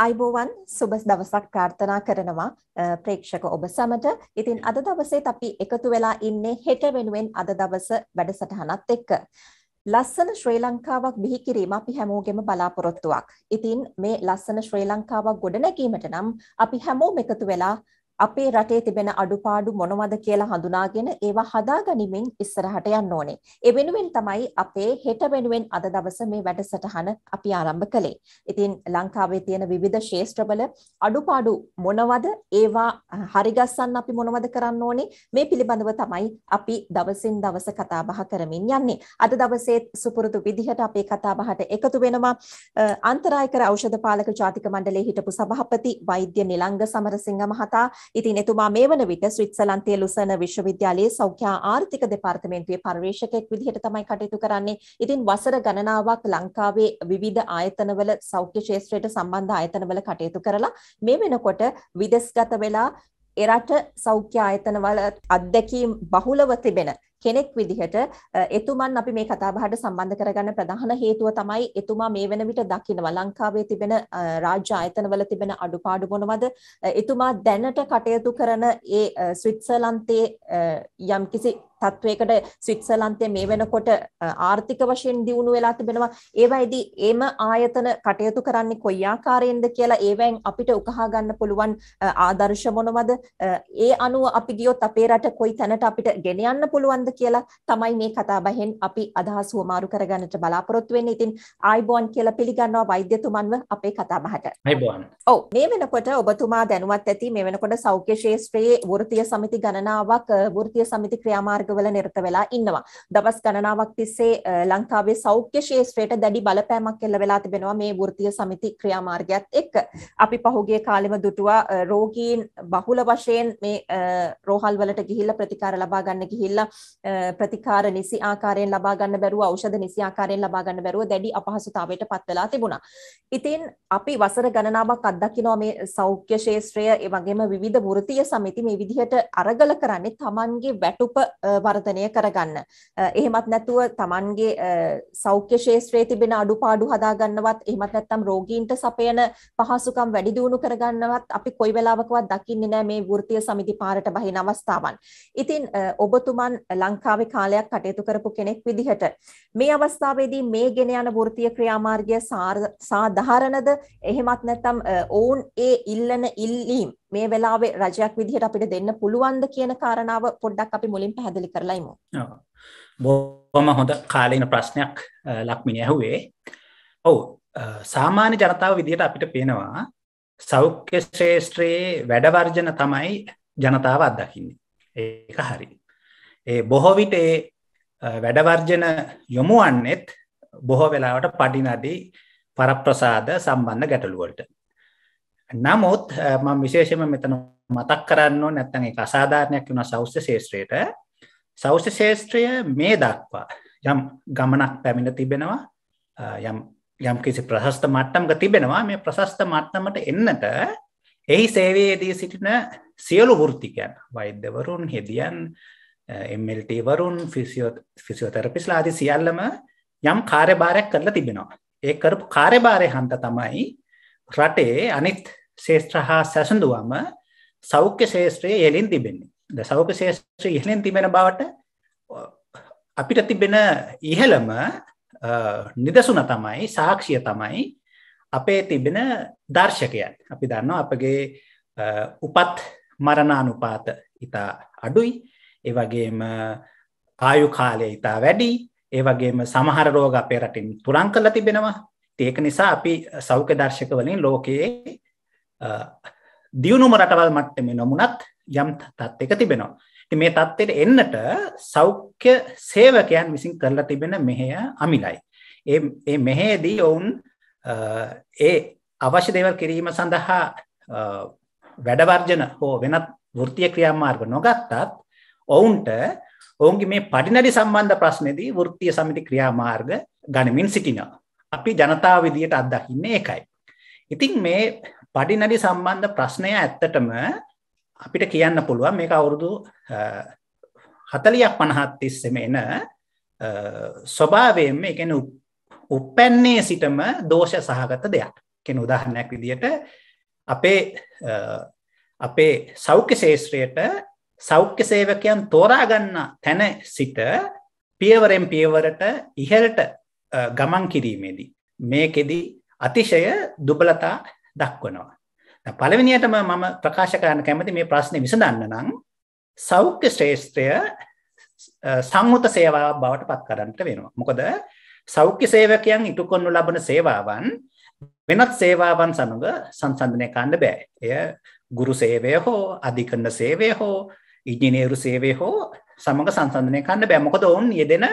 අයිබෝවන් සුබ දවසක් ප්‍රාර්ථනා කරනවා ප්‍රේක්ෂක ඔබ සමට. ඉතින් අද දවසේත් අපි එකතු වෙලා ඉන්නේ හෙට වෙනුවෙන් අද දවස වැඩසටහනත් එක්ක. ලස්සන ශ්‍රී ලංකාවක් බිහි කිරීම අපි හැමෝගෙම බලාපොරොත්තුවක්. ඉතින් මේ ලස්සන ශ්‍රී ලංකාවක් ගොඩනැගීමට නම් අපි හැමෝම එකතු වෙලා අපේ රටේ තිබෙන අඩුපාඩු මොනවද කියලා හඳුනාගෙන ඒවා හදාගනිමින් ඉස්සරහට යන්න ඕනේ. ඒ වෙනුවෙන් තමයි අපේ හෙට වෙනුවෙන් අද දවස මේ වැඩසටහන අපි ආරම්භ කළේ. ඉතින් ලංකාවේ තියෙන විවිධ ශාස්ත්‍රවල අඩුපාඩු මොනවද? ඒවා හරිගස්සන්න අපි මොනවද කරන්න ඕනේ? මේ පිළිබඳව තමයි අපි දවසින් දවස කතා බහ කරමින් යන්නේ. අද දවසේ සුපුරුදු විදිහට අපේ කතා බහට එකතු වෙනවා අන්තරායකර ඖෂධ පාලක ජාතික මණ්ඩලයේ හිටපු සභාපති වෛද්‍ය නිලංග සමරසිංහ මහතා ඉතින් එතුමා මේ වන විට ස්විට්සලන්තයේ ලුසන විශ්වවිද්‍යාලයේ සෞඛ්‍ය ආර්ථික දෙපාර්තමේන්තුවේ පර්යේෂකයෙක් විදිහට තමයි කටයුතු කරන්නේ. ඉතින් වසර ගණනාවක් ලංකාවේ විවිධ ආයතනවල සෞඛ්‍ය ක්ෂේත්‍රයට සම්බන්ධ ආයතනවල කටයුතු කරලා මේ වෙනකොට විදෙස්ගත වෙලා එරට සෞඛ්‍ය ආයතනවල අත්දැකීම් බහුලව තිබෙන කෙනෙක් විදිහට එතුමන් අපි මේ කතා බහට සම්බන්ධ කරගන්න ප්‍රධාන හේතුව තමයි එතුමා මේ වෙන විට දකිනවා ලංකාවේ තිබෙන රාජ්‍ය ආයතනවල තිබෙන අඩුපාඩු මොනවද එතුමා දැනට කටයුතු කරන ඒ ස්විට්සර්ලන්තයේ යම්කිසි තත්වයකට ස්විට්සර්ලන්තය මේ වෙනකොට ආර්ථික වශයෙන් දියුණු වෙලා තිබෙනවා. ඒවයිදී එම ආයතන කටයුතු කරන්නේ කොයි ආකාරයෙන්ද කියලා ඒවෙන් අපිට උකහා ගන්න පුළුවන් ආදර්ශ මොනවද? ඒ අනුව අපි ගියොත් අපේ රට කොයි තැනට අපිට ගෙන යන්න පුළුවන්ද කියලා තමයි මේ කතාබහෙන් අපි අදහස් හුවමාරු කරගන්නට බලාපොරොත්තු වෙන්නේ. ඉතින් ආයිබෝන් කියලා පිළිගන්නවා වෛද්‍යතුමන්ව අපේ කතාබහට. ආයිබෝන්. ඔව් මේ වෙනකොට ඔබතුමා දැනුවත් ඇති මේ වෙනකොට සෞඛ්‍ය ශාස්ත්‍රයේ වෘත්තීය සමිති ගණනාවක් වෘත්තීය සමිති ක්‍රියාමාර්ග බැසකවල නිරත වෙලා ඉන්නවා. දවස් ගණනාවක් තිස්සේ ලංකාවේ සෞඛ්‍ය ශාස්ත්‍රයට දැඩි බලපෑමක් එල්ල වෙලා තිබෙනවා මේ වෘත්තීය සමිති ක්‍රියාමාර්ගයත් එක්ක. අපි පහුගිය කාලෙම දුටුවා රෝගීන් බහුල වශයෙන් මේ රෝහල් වලට ගිහිල්ලා ප්‍රතිකාර ලබා ගන්න ගිහිල්ලා ප්‍රතිකාර නිසි ආකාරයෙන් ලබා ගන්න බැරුව ඖෂධ නිසි ආකාරයෙන් ලබා ගන්න බැරුව දැඩි අපහසුතාවයට පත් වෙලා තිබුණා. ඉතින් අපි වසර ගණනාවක් අත්දකිනවා මේ සෞඛ්‍ය ශාස්ත්‍රය ඒ වගේම විවිධ වෘත්තීය සමිති මේ විදිහට අරගල කරන්නේ Tamanගේ වැටුප වර්ධනය කරගන්න. එහෙමත් නැතුව Tamanගේ සෞඛ්‍ය ශාස්ත්‍රයේ තිබෙන අඩුපාඩු හදාගන්නවත් එහෙමත් නැත්නම් රෝගීන්ට සපයන පහසුකම් වැඩි දියුණු කරගන්නවත් අපි කොයි වෙලාවකවත් දකින්නේ නැහැ මේ වෘත්තීය සමිති පාරට බහින අවස්ථාවන්. ඉතින් ඔබතුමන් ලංකාවේ කාලයක් කටයුතු කරපු කෙනෙක් විදිහට මේ අවස්ථාවේදී මේ ගෙන යන වෘත්තීය ක්‍රියාමාර්ගය සාධාරණද එහෙමත් නැත්නම් ඔවුන් ඒ ඉල්ලන ඉල්ලීම් මේ වෙලාවේ රජයක් විදිහට අපිට දෙන්න පුළුවන්ද කියන කාරණාව පොඩ්ඩක් අපි මුලින් පැහැදිලි කරලා ඉමු. බොහොම හොඳ කාලීන ප්‍රශ්නයක් ලක්මිනි ඇහුවේ. ඔව් සාමාන්‍ය ජනතාව විදිහට අපිට පේනවා සෞඛ්‍ය ශ්‍රේෂ්ත්‍රයේ වැඩවර්ජන තමයි ජනතාව අත්දකින්නේ. ඒක හරි. ඒ බොහෝ විට ඒ වැඩවර්ජන යොමුවන්නේත් බොහෝ වෙලාවට පඩිනදී පරප්‍රසාද සම්බන්ධ ගැටලුවලට නමුත් මම විශේෂම මෙතන මතක් කරන්න නැත්තන් එක අසාධාරණයක් වුණ සෞෂ්‍ය ශේත්‍රයට සෞෂ්‍ය ශේත්‍රය මේ දක්වා යම් ගමනක් පැමිණ තිබෙනවා යම් යම් කිසි ප්‍රශස්ත මට්ටම්ක තිබෙනවා මේ ප්‍රශස්ත මට්ටමට එන්නට එහි සේවයේදී සිටින සියලු වෘතිකයන් වෛද්‍යවරුන් හෙදියන් එමල්ටවරුන් ෆිසිෝතරපිස්ලා අදි සියල්ලම යම් කාර්යභාරයක් කරලා තිබෙනවා ඒ කරපු කාර්යභාරය හන්ට තමයි රටේ අනිත් ශේෂත්‍ර හා සැසඳුවම සෞඛ්‍ය ශේෂත්‍රය යෙලින් තිබෙන්නේ. ද සෞඛ්‍ය ශේෂත්‍රය යෙලින් තිබෙන බවට අපිට තිබෙන ඉහළම නිදසුන තමයි සාක්ෂිය තමයි අපේ තිබෙන දර්ශකයන්. අපි දන්නවා අපගේ උපත් මරණානුපාත ඉතා අඩුයි. ඒ වගේම ආයු කාලය ඉතා වැඩි. ඒ වගේම සමහර රෝග අපේ රටින් තුරන් කරලා තිබෙනවා. ඒක නිසා අපි සෞඛ්‍ය දර්ශක වලින් ලෝකයේ දියුණුම රටවල් මට්ටමේ නොමුණත් යම් තත් එක තිබෙනවා. මේ තත්ත්වයට එන්නට සෞඛ්‍ය සේවකයන් විසින් කරලා තිබෙන මෙහය අමිලයි. ඒ මෙහේදී ඔවුන් ඒ අවශ්‍ය දේවල් කිරීම සඳහා වැඩවර්ජන හෝ වෙනත් වෘතිය ක්‍රියාමාර්ග නොගත්තත් ඔවුන්ට ඔවුන්ගේ මේ පඩිනඩි සම්බන්ධ ප්‍රශ්නයේදී වෘත්තිය සමිති ක්‍රියාමාර්ග ගනිමින් සිටිනවා. අපි ජනතාව විදියට අත්දකින්නේ ඒකයි. ඉතින් මේ පඩිනඩි සම්බන්ධ ප්‍රශ්නය ඇත්තටම අපිට කියන්න පුළුවන් මේක අවුරුදු හතලියක් පණහත් තිස්සෙම එන ස්වභාවයෙන්ම එකන උපැන්නේ සිටම දෝෂ සහගත දෙයක් කෙන උදාහරණයක් විදියට අපේ අපේ සෞඛ්‍ය ශේෂත්‍රයට සෞඛ්‍ය සේවකයන් තෝරාගන්න තැන සිට පියවරෙන් පියවරට ඉහලට ගමන් කිරීමේදී මේකෙදී අතිශය දුබලතා දක්වනවා. පළවෙනියටම මම ප්‍රකාශ කරන්න කැමති මේ ප්‍රශ්නය විසඳන්න නම් සෞඛ්‍ය ශ්‍රේෂ්ත්‍රය සංහත සේවා බවට පත් කරන්නට වෙනවා. මොකද සෞඛ්‍ය සේවකයන් ඉටු කොන්නු ලබන සේවාවන් වෙනත් සේවාවන් සමඟ සංසන්ධනය කන්න බෑ. එය ගුරු සේවය හෝ අධිකන්න සේවය හෝ ඉජිනේරු සේවය හෝ සමඟ සංසන්ධනය කන්න බෑ මොකද ඔවුන් යෙදෙන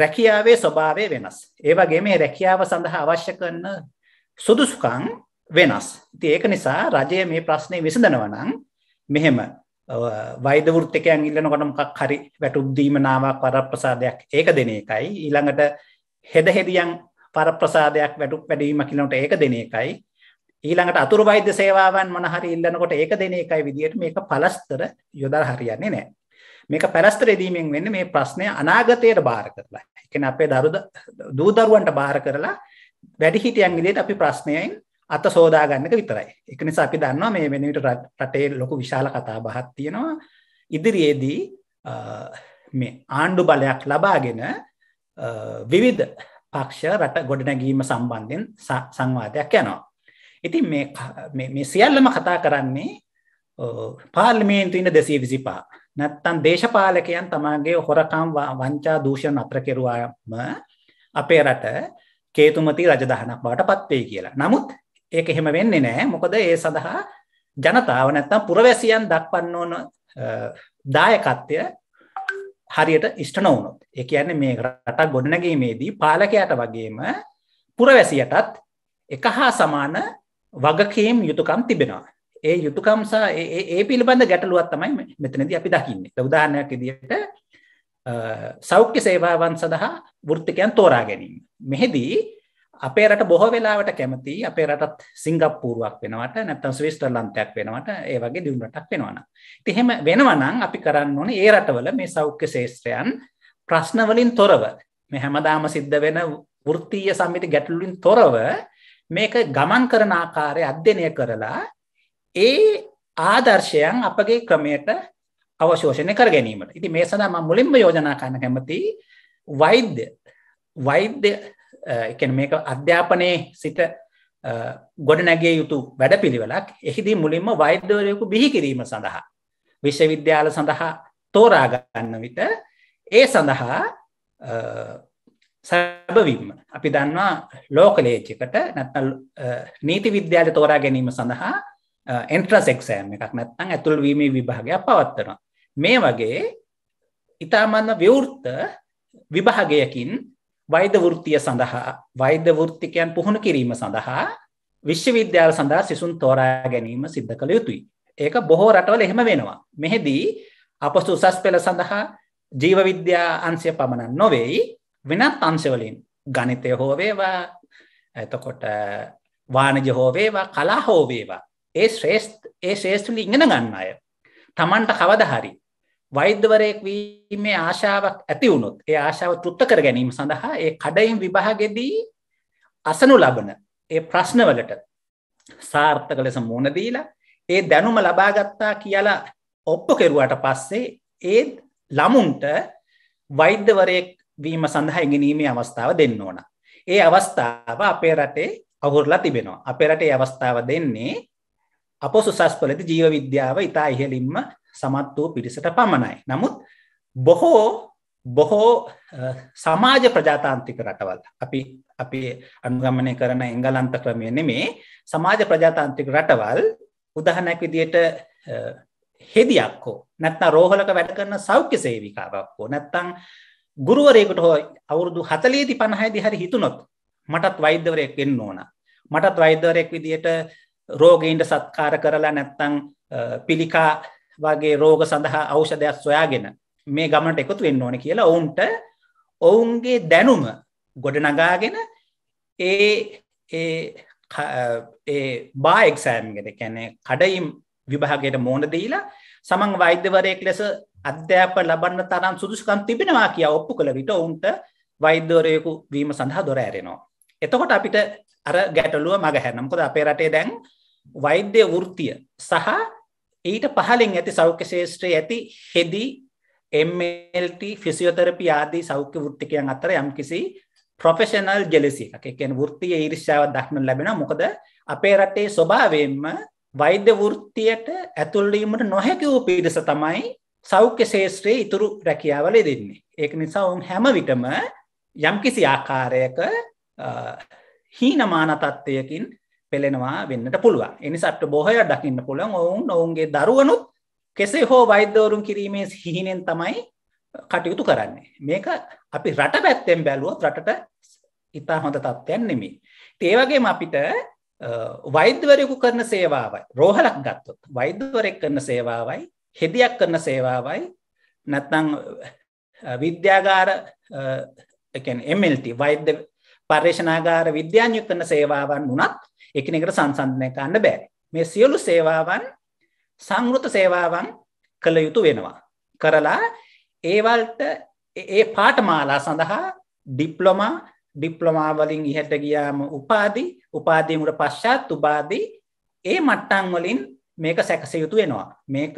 රැකියාවේ ස්වභාවය වෙනස්. ඒවගේ මේ රැකියාව සඳහා අවශ්‍ය කරන සුදුසුකං වෙනස්. ඉතින් ඒක නිසා රජය මේ ප්‍රශ්නේ විසඳනවා නම් මෙහෙම වෛද වෘත්තිකයන් ඉල්ලනකොට මොකක් හරි වැටුප් දීම නාමයක් වරප්‍රසාදයක් ඒක දෙන එකයි ඊළඟට හෙද හෙදියන් පරප්‍රසාදයක් වැටුප් වැඩීම කිලනට ඒක දෙන එකයි ඊළඟට අතුරු වෛද්‍ය සේවාවන් මොන හරි ඉල්ලනකොට ඒක දෙන එකයි විදියට මේක පලස්තර යොදා හරියන්නේ නැහැ. මේක පැලස්තර දීමෙන් වෙන්නේ මේ ප්‍රශ්නය අනාගතයට බාර කරලා. ඒ කියන්නේ අපේ දරු දූ දරුවන්ට බාර කරලා වැඩිහිටියන් විදියට අපි ප්‍රශ්නයෙන් අත සෝදා ගන්න එක විතරයි. ඒක නිසා අපි දන්නවා මේ වෙන විට රටේ ලොකු විශාල කතා බහක් තියෙනවා. ඉදිරියේදී මේ ආණ්ඩු බලයක් ලබාගෙන විවිධ පක්ෂ රට ගොඩනැගීම සම්බන්ධයෙන් සංවාදයක් යනවා. ඉතින් මේ මේ සියල්ලම කතා කරන්නේ පාර්ලිමේන්තුව ඉන්න 225 නැත්තම් දේශපාලකයන් තමාගේ හොරකම් වංචා දූෂණ අතර කෙරුවාම අපේ රට කේතුමති රජදහනක් බවට පත් වෙයි කියලා. නමුත් ඒක එහෙම වෙන්නේ නෑ මොකද ඒ සඳහා ජනතාව නැත්තම් පුරවැසියන් දක්වන්න ඕන දායකත්වය හරියට ඉෂ්ට නොවුනොත් ඒ කියන්නේ මේ රටක් ගොඩනැගීමේදී පාලකයාට වගේම පුරවැසියටත් එක හා සමාන වගකීම් යුතුයකම් තිබෙනවා. ඒ යුතුයකම් සහ ඒ ඒ පිළිබඳ ගැටලුවක් තමයි මෙතනදී අපි දකින්නේ. උදාහරණයක් විදිහට සෞඛ්‍ය සේවාවන් සඳහා වෘත්තිකයන් තෝරා ගැනීම. මෙහිදී අපේ රට බොහෝ වෙලාවට කැමති අපේ රටත් සිංගප්පූරුවක් වෙනවට නැත්තම් ස්විස්ටර්ලන්තයක් වෙනවට ඒ වගේ දියුණු රටක් වෙනවනම්. ඉතින් එහෙම වෙනවනම් අපි කරන්න ඕනේ ඒ රටවල මේ සෞඛ්‍ය ශාස්ත්‍රයන් ප්‍රශ්න වලින් තොරව මේ හැමදාම සිද්ධ වෙන වෘත්තීය සම්මිති ගැටලු තොරව මේක ගමන් කරන ආකාරය අධ්‍යයනය කරලා ඒ ආදර්ශයන් අපගේ ක්‍රමයට අවශෝෂණය කර ගැනීමට. ඉතින් මේ සඳහා මම මුලින්ම යෝජනා කරන්න කැමති වෛද්‍ය වෛද්‍ය එකන මේක අධ්‍යාපනයේ සිට ගොඩ නැගේ යුතු වැඩ පිළිවෙලක් එහිදී මුලින්ම වෛද්‍යවරයකු බිහි කිරීම සඳහා. විශ්වවිද්‍යාල සඳහා තෝරාගන්න විට ඒ සඳහා සැබවිම්ම අපි දන්නවා ලෝකලේච්චකට නැත්න නීති විද්‍යාල තෝරා ගැනීම සඳහා එන්ට්‍රසෙක්ෂෑම් එකක් නැත්තං ඇතුළ වීමේ විභාගයක් පවත්වනවා. මේ වගේ ඉතාමන්න විවෘත්ත විභාගයකින් වෛද්‍ය වෘත්තිය සඳහා වෛද්‍ය වෘත්තිකයන් පුහුණු කිරීම සඳහා විශ්වවිද්‍යාල සඳහා සිසුන් තෝරා ගැනීම සිද්ධ කළ යුතුයි. ඒක බොහෝ රටවල එහෙම වෙනවා. මෙහිදී අපස්තු උසස් පෙළ සඳහා ජීවවිද්‍යා අංශය පමණක් නොවෙයි වෙනත් අංශවලින් ගණිතය හෝ වේවා එතකොට වාණිජ හෝ වේවා කලා හෝ වේවා ඒ ශ්‍රේෂ්ඨ ඒ ශ්‍රේෂ්ඨ ඉගෙන ගන්න අය. Tamanට කවදා හරි වෛද්‍යවරයෙක් වීමේ ආශාවක් ඇති වුණොත් ඒ ආශාව තෘප්ත කර ගැනීම සඳහා ඒ කඩයිම් විභාගෙදී අසනු ලබන ඒ ප්‍රශ්නවලට සාර්ථක ලෙස මුණ දීලා ඒ දැනුම ලබාගත්තා කියලා ඔප්පු කෙරුවට පස්සේ ඒ ළමුන්ට වෛද්‍යවරයෙක් වීම සඳහා ඉගෙනීමේ අවස්ථාව දෙන්න ඕන. ඒ අවස්ථාව අපේ රටේ අවුරලා තිබෙනවා. අපේ රටේ අවස්ථාව දෙන්නේ අපොසුසස්පලති ජීව විද්‍යාව ඉතා ඉහලින්ම සමත් වූ පිරිසට පමණයි. නමුත් බොහෝ බොහෝ සමාජ ප්‍රජාතාන්තික රටවල් අපි අපි අනුගමනය කරන එංගලන්ත ක්‍රමය නෙමේ සමාජ ප්‍රජාතාන්තික රටවල් උදහනැක් විදියට හෙදියක්කෝ නැත්නම් රෝහලක වැඩ කරන සෞඛ්‍ය සේවිකාවක්කෝ නැත්තං ගුරුවරයෙකුට හෝ අවුරුදු හතලේදි පණහයිදි හරි හිතුනොත් මටත් වෛද්‍යවරයෙක් වෙන්න ඕන මටත් වෛද්‍යවරයෙක් විදියට රෝගීන්ට සත්කාර කරලා නැත්තං පිළිකා වගේ රෝග සඳහා ඖෂධයක් සොයාගෙන මේ ගමනට එකතු වෙන්න ඕන කියලා ඔවුන්ට ඔවුන්ගේ දැනුම ගොඩනගාගෙන ඒ ඒ බායෙක්සෑම්ගෙන කැනෙ කඩයිම් විභාගයට මෝන දීලා සමන් වෛද්‍යවරයෙක් ලෙස අධ්‍යාප ලබන්න තරම් සුදුසුකම් තිබෙනවා කියා ඔප්පු කළ විට ඔවුන්ට වෛද්‍යවරයකු වීම සඳහා දොර ඇරෙනවා. එතකොට අපිට අර ගැටලුව මගහැරනම්කොද අපේ රටේ දැන් වෛද්‍ය වෘත්තිය සහ ඊට පහලින් ඇති සෞඛ්‍ය ශේෂත්‍රයේ ඇති හෙදි MLT ෆිසියෝතරපි ආදී සෞඛ්‍ය වෘත්තිකයන් අතර යම්කිසි ප්‍රොෆෙෂනල් ජෙලෙසි එකක්. ඒ කියන්නේ වෘත්තීය ඊර්ෂ්‍යාවක් දක්නට ලැබෙනවා. මොකද අපේ රටේ ස්වභාවයෙන්ම වෛද්‍ය වෘත්තියට ඇතුල් වීමට නොහැකි වූ පිරිස තමයි සෞඛ්‍ය ශේෂ්ත්‍රයේ ඉතුරු රැකියාවල දෙන්නේ. ඒක නිසා ඔවුන් හැම විටම යම්කිසි ආකාරයක හීනමාන තත්ත්වයකින් පෙළෙනවා වෙන්නට පුළුවන් එනිසට බොහය දකින්න පුළුවන් ඔවුන් ඔවුන්ගේ දරුවනුත් කෙසේ හෝ වෛද්‍යවරුම් කිරීමේ හිහිනෙන් තමයි කටයුතු කරන්නේ මේක අපි රට පැත්තෙන් බැලුවොත් රටට ඉතා හොඳ තත්ත්වයන් නෙමේ ඒවගේම අපිට වෛද්‍යවරයකු කරන සේවාවයි රෝහලක් ගත්තොත් වෛද්‍යවරෙක් කරන සේවාවයි හෙදයක් කරන සේවාවයි නැත්නං විද්‍යාගාර එමල්ට වෛද්‍ය පර්ේෂනාගාර විද්‍යාඥයුක්තන සේවාවන් වනත් එකිනෙකට සංසන්ධනය කරන්න බෑ. මේ සියලු සේවාවන් සංගෘත සේවාවන් කළ යුතු වෙනවා. කරලා ඒවල්ට ඒ පාටමාලා සඳහා ඩිප්ලොමා ඩිප්ලොමාවලින් ඉහට ගියාම උපාදි උපාදීමට පශ්චාත් උබාදී ඒ මට්ටන් වලින් මේක සැකස යුතු වෙනවා. මේක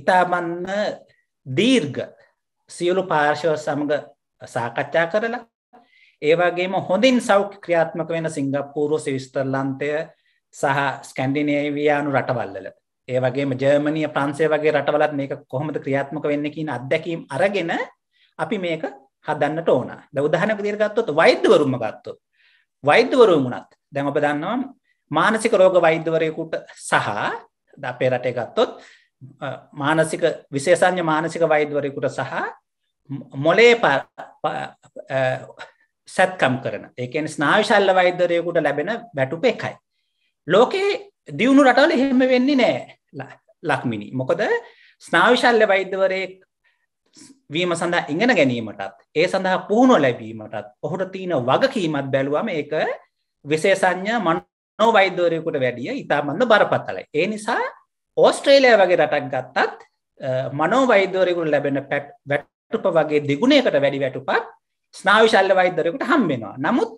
ඉතාමන්න දීර්ග සියලු පාර්ශව සමඟ සාකච්ඡා කරලා ඒවාගේම හොඳින් සෞඛ්‍ය ක්‍රියාත්මක වෙන සිංගප්පූරු සිවිස්තර්ලන්තය සහ ස්කැන්ඩිනේවයානු රටවල්ලල ඒවගේ ජර්මණය ප්‍රන්සේ වගේ රටවලත් මේක කොහොමද ක්‍රියාත්මක වෙන්නකින් අත්දැකීම් අරගෙන අපි මේක හදන්න ඕන දෞදහනක දිරගත්තොත් වෛද්‍යවරුම ගත්තු. වෛද්‍යවරු වුණත් දැන් ඔබ දන්නවා මානසික රෝග වෛද්‍යවරයකුට සහ අපේ රටේ ගත්තොත් මානසික විශේෂඥ මානසික වෛද්‍යවරයකුට සහ මොලේ සැත්කම් කරන එකන ස්නාවිශල්ල වෛද්‍යරයකුට ලැබෙන බැටුප එකයි. ලෝකයේ දියුණු රටවල එහෙම වෙන්නේ නෑ ලක්මිනි මොකද ස්නාවිශල්්‍ය වෛද්‍යවරයෙක් වීම සඳහා ඉගෙන ගැනීමටත් ඒ සඳහා පුහුණු ලැබීමටත් ඔහුට තියෙන වගකීමත් බැලුවම ඒක විශේසඥ මනෝ වෛද්‍යවරයකුට වැඩිය ඉතාමන්න බරපත්තලයි. ඒ නිසා ඕස්ට්‍රේලය වගේ රටක් ගත්තත් මනෝ වෛද්‍යවරයකුට ලැබෙන පැට් වැටුප වගේ දිගුණයකට වැඩි වැටුපත් ස්නායු ශල්්‍ය වෛද්‍යරයකට හම් වෙනවා. නමුත්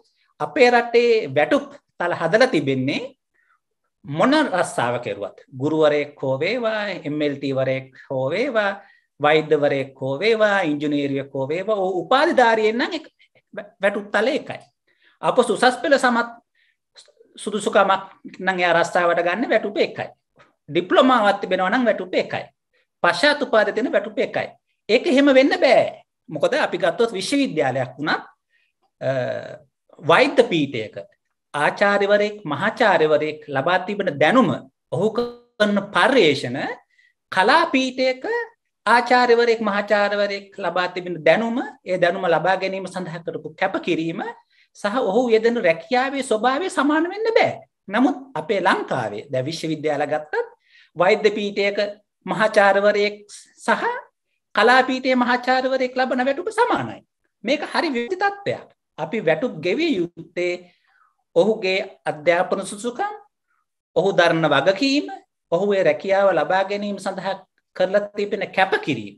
අපේ රටේ වැටුප් තල හදලා තිබෙන්නේ මොන රස්සාව කෙරුවත් ගුරුවරයෙක් හෝ වේවා MLT වරයෙක් හෝ වේවා වෛද්‍යවරයෙක් හෝ වේවා ඉංජිනේරියෙක් හෝ වේවා ඔහු උපාධිධාරියෙන් නම් වැටුප් තල එකයි. අප සුසස් පෙළ සමත් සුදුසුකමක් නම් එයා රස්සාවට ගන්න වැටුප එකයි. ඩිප්ලෝමාවක් තිබෙනවා නම් වැටුප එකයි. පශ්චාත් උපාධිය තියෙන වැටුප එකයි. ඒක එහෙම වෙන්න බෑ. මොකද අපි ගත්තොත් විශ්වවිද්‍යාලයක් වුණත් වෛද්‍ය පීටයක ආචාරිවරයෙක් මහාචාරිවරයෙක් ලබා තිබෙන දැනුම ඔහු කරන පර්යේෂණ කලාපීටයක ආචාරිවරයෙක් මහාචාරවරයෙක් ලබා තිබෙන දැනුම ඒ දැනුම ලබා ගැනීම සඳහා කරපු කැපකිරීම සහ ඔහු යෙදෙන රැකියාවේ ස්වභාවය සමාන වෙන්න බෑ. නමුත් අපේ ලංකාවේ දැන් විශ්වවිද්‍යාල ගත්තත් වෛද්‍ය පීඨයක මහාචාර්යවරයෙක් සහ කලාපීටයේ මහාචාර්යවරයෙක් ලබන වැටුප සමානයි. මේක හරි විවිධ තත්ත්වයක්. අපි වැටුප් ගෙවිය යුත්තේ ඔහුගේ අධ්‍යාපන සුසුකම්, ඔහු දරන වගකීම, ඔහු ඒ රැකියාව ලබා ගැනීම සඳහා කරලා තිබෙන කැපකිරීම.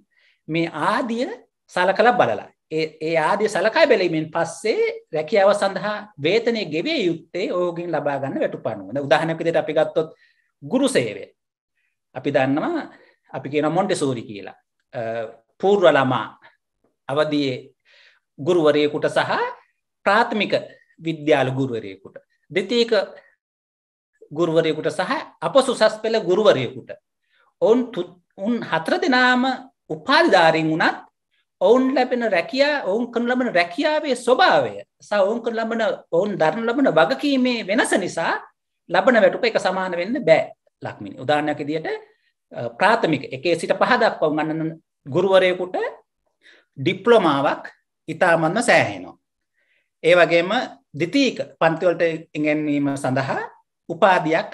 මේ ආදිය සලකලා බලලා. ඒ ඒ ආදිය සලකා බැලීමෙන් පස්සේ රැකියාව සඳහා වේතනය ගෙවිය යුත්තේ ඔහුගෙන් ලබා ගන්න වැටුප අනුව. උදාහරණයක් විදිහට අපි ගත්තොත් ගුරු සේවය. අපි දන්නවා අපි කියන මොන්ටෙසෝරි කියලා. පූර්ව ළමා අවදියේ ගුරුවරයෙකුට සහ ප්‍රාථමික විද්‍යාල ගුරුවරයෙකුට දෙතික ගුරුවරයෙකුට සහ අප සුසස් පෙළ ගුරුවරයෙකුට ඔවුන් උන් හතර දෙනාම උපාධධාරෙන් වුණත් ඔවුන් ලැබෙන රැකයා ඔවුන් කන ලබන රැකියාවේ ස්වභාවය සහ ඔවුන් කන ලබන ඔවුන් දරන ලබන වගකීමේ වෙනස නිසා ලබන වැටුප එක සමාන වෙන්න බෑ ලක්මිනි උදාහරණයක් විදියට ප්‍රාථමික එකේ සිට පහ දක්වා උගන්නන ගුරුවරයෙකුට ඩිප්ලොමාවක් ඉතාමත්ම සෑහෙනවා. ඒ වගේම දෙතීක පන්තිවලට ඉගැන්වීම සඳහා උපාධයක්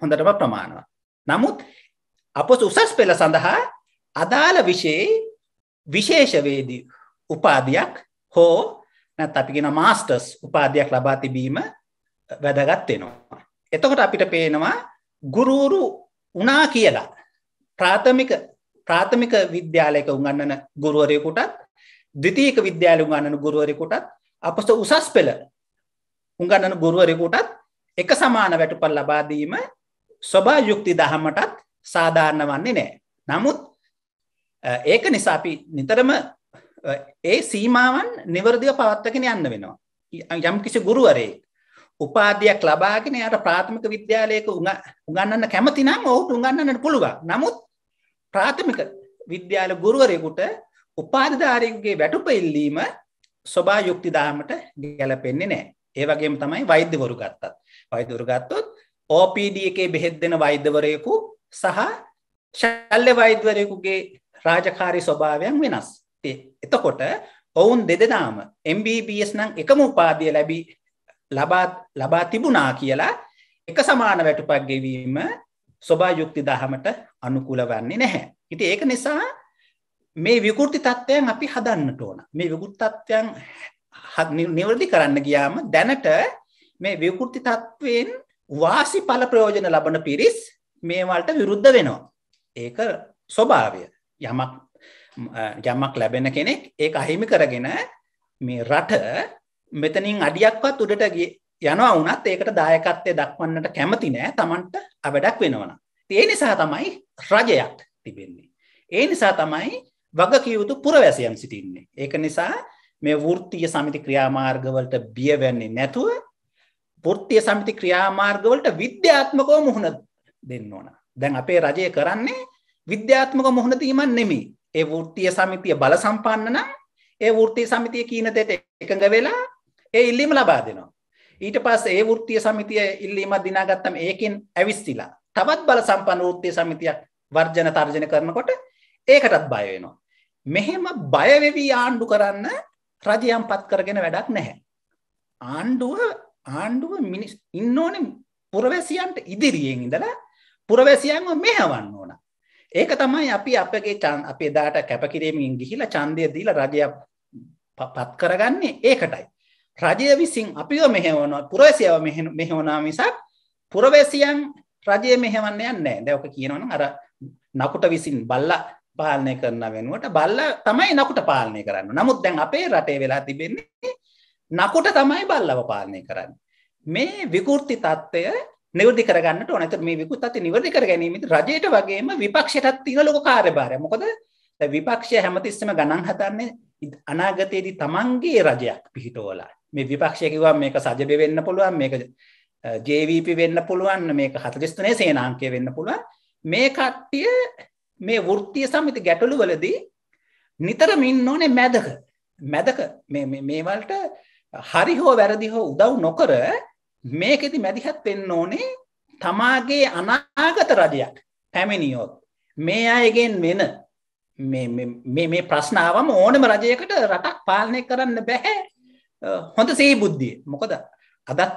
හොඳටම ප්‍රමාණවත්. නමුත් අප උසස් පෙළ සඳහා අදාළ විෂයේ විශේෂවේදී උපාධයක් හෝ නැත් අපිගෙන මාස්ටර්ස් උපාධයක් ලබා තිබීම වැදගත් වෙනවා. එතකොට අපිට පේනවා ගුරුරු වනා කියලා ප්‍රාථමික ප්‍රාථමික විද්‍යාලයක උගන්නන ගුරුවරයකුටත් දෙතික විද්‍යාල උගන්නන ගුරුවරෙකුටත් අපස්ට උසස් පෙළ උගන්නන ගුරුවරෙකුටත් එක සමාන වැටුපල් ලබාදීම ස්වභා යුක්ති දහමටත් සාධාරණ වන්නේ නෑ. නමුත් ඒක නිසාපි නිතරම ඒ සීමාවන් නිවරදිව පවත්තගෙන යන්න වෙනවා. යම් කිසි ගුරුවරේ උපාධයක් ලබාගෙන යට ප්‍රාථමික විද්‍යාලයක උගන්නන්න කැමතිනම් ඔවුට උගන්නන්නට පුළුව නමුත් ප්‍රාථමික විද්‍යාල ගුරුවරයෙකුට උපාධිධාරීන්ගේ වැටුප ඉල්ලීම ස්වභා යුක්ති දාමට ගැලපෙන්නේ නෑ. ඒ වගේම තමයි වෛද්‍යවරු ගත්තත්. වෛද්‍යවරු ගත්තොත් OPD එකේ බෙහෙත් දෙන වෛද්‍යවරයෙකු සහ ශල්්‍ය වෛද්‍යවරයෙකුගේ රාජකාරී ස්වභාවයන් වෙනස්. එතකොට ඔවුන් දෙදෙනාම MBBS නම් එකම උපාධිය ලැබී ලබා ලබා තිබුණා කියලා එක සමාන වැටුපක් ගෙවීම සොබා යුක්ති දහමට අනුකූල වන්නේ නැහැ. ඉතින් ඒක නිසා මේ විකෘති තත්ත්වයන් අපි හදන්නට ඕන. මේ විකෘති තත්ත්වයන් නිවැරදි කරන්න ගියාම දැනට මේ විකෘති තත්ත්වයෙන් වාසි ඵල ප්‍රයෝජන ලබන පිරිස් මේ වලට විරුද්ධ වෙනවා. ඒක ස්වභාවය. යමක් යමක් ලැබෙන කෙනෙක් ඒක අහිමි කරගෙන මේ රට මෙතනින් අඩියක්වත් උඩට යනවා වුණත් ඒකට දායකත්වය දක්වන්නට කැමති නෑ තමන්ට අවඩක් වෙනවන. ඒ නිසා තමයි රජයක් තිබෙන්නේ. ඒ නිසා තමයි වගකියයුතු පුරවැසියන් සිටින්නේ. ඒක නිසා මේ වෘත්තිය සමිති ක්‍රියාමාර්ගවලට බියවැන්නේ නැතුව පෘත්තිය සමිති ක්‍රියාමාර්ගවලට විද්‍යාත්මකව මුහුණ දෙන්න ඕන. දැන් අපේ රජය කරන්නේ විද්‍යාත්මක මුහුණ දීමක් නෙමෙයි. ඒ වෘත්තිය සමිතිය බල සම්පන්න නම් ඒ වෘත්තිය සමිතිය කියන දෙයට එකඟ වෙලා ඒ ඉල්ලීම ලබා දෙනවා. ඊට පස්සේ ඒ වෘත්තීය සමිතිය ඉල්ලීමක් දිනාගත්තම ඒකෙන් ඇවිස්සিলা. තවත් බල සම්පන්න වෘත්තීය සමිතියක් වර්ජන තර්ජන කරනකොට ඒකටත් බය වෙනවා. මෙහෙම බය වෙවි ආණ්ඩු කරන්න රජයන්පත් කරගෙන වැඩක් නැහැ. ආණ්ඩුව ආණ්ඩුව මිනිස් ඉන්න ඕනේ පුරවැසියන්ට ඉදිරියෙන් ඉඳලා පුරවැසියන්ව මෙහෙවන්න ඕන. ඒක තමයි අපි අපගේ අපේ දාට කැපකිරීමෙන් ගිහිලා ඡන්දය දීලා රජය පත් කරගන්නේ ඒකටයි. රජය විසින් අපිව මෙහෙවන පුරවැසියව මෙහෙවනා මිසක් පුරවැසියන් රජය මෙහෙවන්න යන්නේ දැවක කියනවන අර නකුට විසින් බල්ල පාලනය කරන වෙනුවට බල්ල තමයි නකුට පාලනය කරන්න නමුත් දැන් අපේ රටේ වෙලා තිබෙන්නේ නකුට තමයි බල්ලව පාලනය කරන්න මේ විකෘති තත්ත්වය නිවදි කරගන්නට ඕනත මේ විකෘති නිවැරදි කර ගැනීමත් රජයට වගේම විපක්ෂයටත් තියෙන ලොකු කාර්යභාරය මොකද විපක්ෂය හැමතිස්සෙම ගණන් හදන්නේ අනාගතයේදී තමන්ගේ රජයක් පිහිටෝලා මේ විපක්ෂය කිව්වා මේක සජබ වෙන්න පුළුවන් මේක JVP වෙන්න පුළුවන් මේක 43 සේනාංකය වෙන්න පුළුවන් මේ කට්ටිය මේ වෘත්තීය සමිති ගැටලු වලදී නිතරම ඉන්න ඕනේ මැදක මැදක මේ මේ වලට හරි හෝ වැරදි හෝ උදව් නොකර මේකෙදි මැදිහත් වෙන්න ඕනේ තමාගේ අනාගත රජයක් පැමිණියොත් මේ අයගෙන් වෙන මේ මේ ප්‍රශ්නාවම ඕනම රජයකට රටක් පාලනය කරන්න බැහැ හොඳ සේබුද්ධිය මොකද අදත්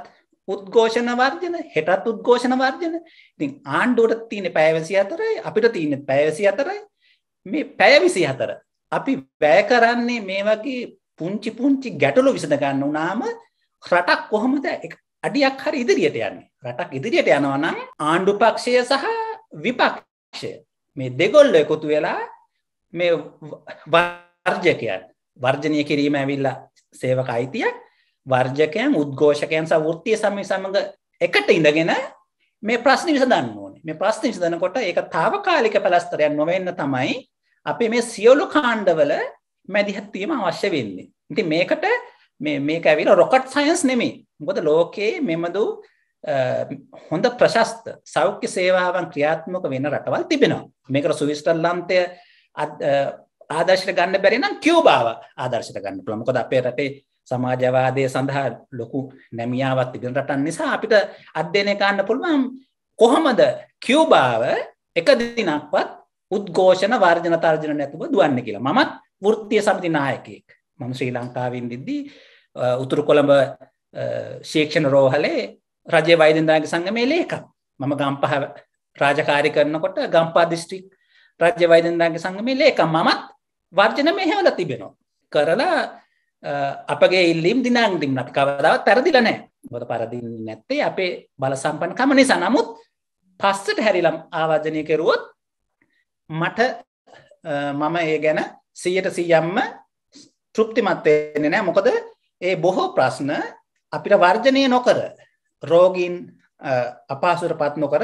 උද්ඝෝෂණ වර්ජන හෙටත් උද්ඝෝෂණ වර්ජන ඉතින් ආණ්ඩුවට තියෙන පැෑවසි අතරයි අපිට තියන්න පැෑවසි අතරයි මේ පැෑවිසි හතර අපි වැය කරන්නේ මේ වගේ පුංචි පුංචි ගැටලු විසඳගන්න වනාම රටක් කොහොමද අඩියක් හරි ඉදිරියට යන්නේ රටක් ඉදිරියට යනවනම් ආණ්ඩු පක්ෂය සහ විපක්ෂය මේ දෙගොල්ල එකතු වෙලා මේ වර්ජකයන් වර්ජනය කිරීම ඇවිල්ලා සේවක අයිතිය වර්ජකයන් උද්ඝෝෂකයන් සහ වෘත්තීය සමය සමඟ එකට ඉඳගෙන මේ ප්‍රශ්න විසඳන්න ඕනේ. මේ ප්‍රශ්න විසඳනකොට ඒක తాවකාලික පළස්තරයක් නොවෙන්න තමයි අපේ මේ සියලු කාණ්ඩවල මැදිහත් වීම අවශ්‍ය වෙන්නේ. ඉතින් මේකට මේ මේක ඇවිල්ලා රොකට් සයන්ස් නෙමෙයි. මොකද ලෝකයේ මෙමදු හොඳ ප්‍රශස්ත සෞඛ්‍ය සේවාවන් ක්‍රියාත්මක වෙන රටවල් තිබෙනවා. මේකට සුවිස්ටර්ලන්තය ආදර්ශයට ගන්න බැරි නම් කියුබාව ආදර්ශයට ගන්න පුළුවන්. මොකද අපේ රටේ සමාජවාදය සඳහා ලොකු නැමියාවක් තිබෙන රටක් නිසා අපිට අධ්‍යයනය කරන්න පුළුවන් කොහොමද කියුබාව එක දිනක්වත් උද්ඝෝෂණ වර්ජන තර්ජන නැතුව දුවන්නේ කියලා. මමත් වෘත්තීය සමිති නායකයෙක්. මම ශ්‍රී ලංකාවෙන් ඉද්දී උතුරු කොළඹ ශික්ෂණ රෝහලේ රජයේ වෛද්‍යනායක සංගමේ ලේකම්. මම ගම්පහ රාජකාරී කරනකොට ගම්පහ දිස්ත්‍රික් රාජ්‍ය වෛද්‍යනායක සංගමේ ලේකම්. මමත් වර්ජන මෙහෙවල තිබෙනවා. කරලා අපගේ ඉල්ලීම් දිනාංගින් අපි කවදාවත් පැරදිලා නැහැ. මොකද පරදින්නේ නැත්තේ අපේ බල සම්පන්නකම නිසා. නමුත් පස්සට හැරිලා ආවර්ජනය කෙරුවොත් මට මම ඒ ගැන 100%ක්ම තෘප්තිමත් වෙන්නේ නැහැ. මොකද ඒ බොහෝ ප්‍රශ්න අපිට වර්ජනය නොකර රෝගීන් අපහසුතාවපත් නොකර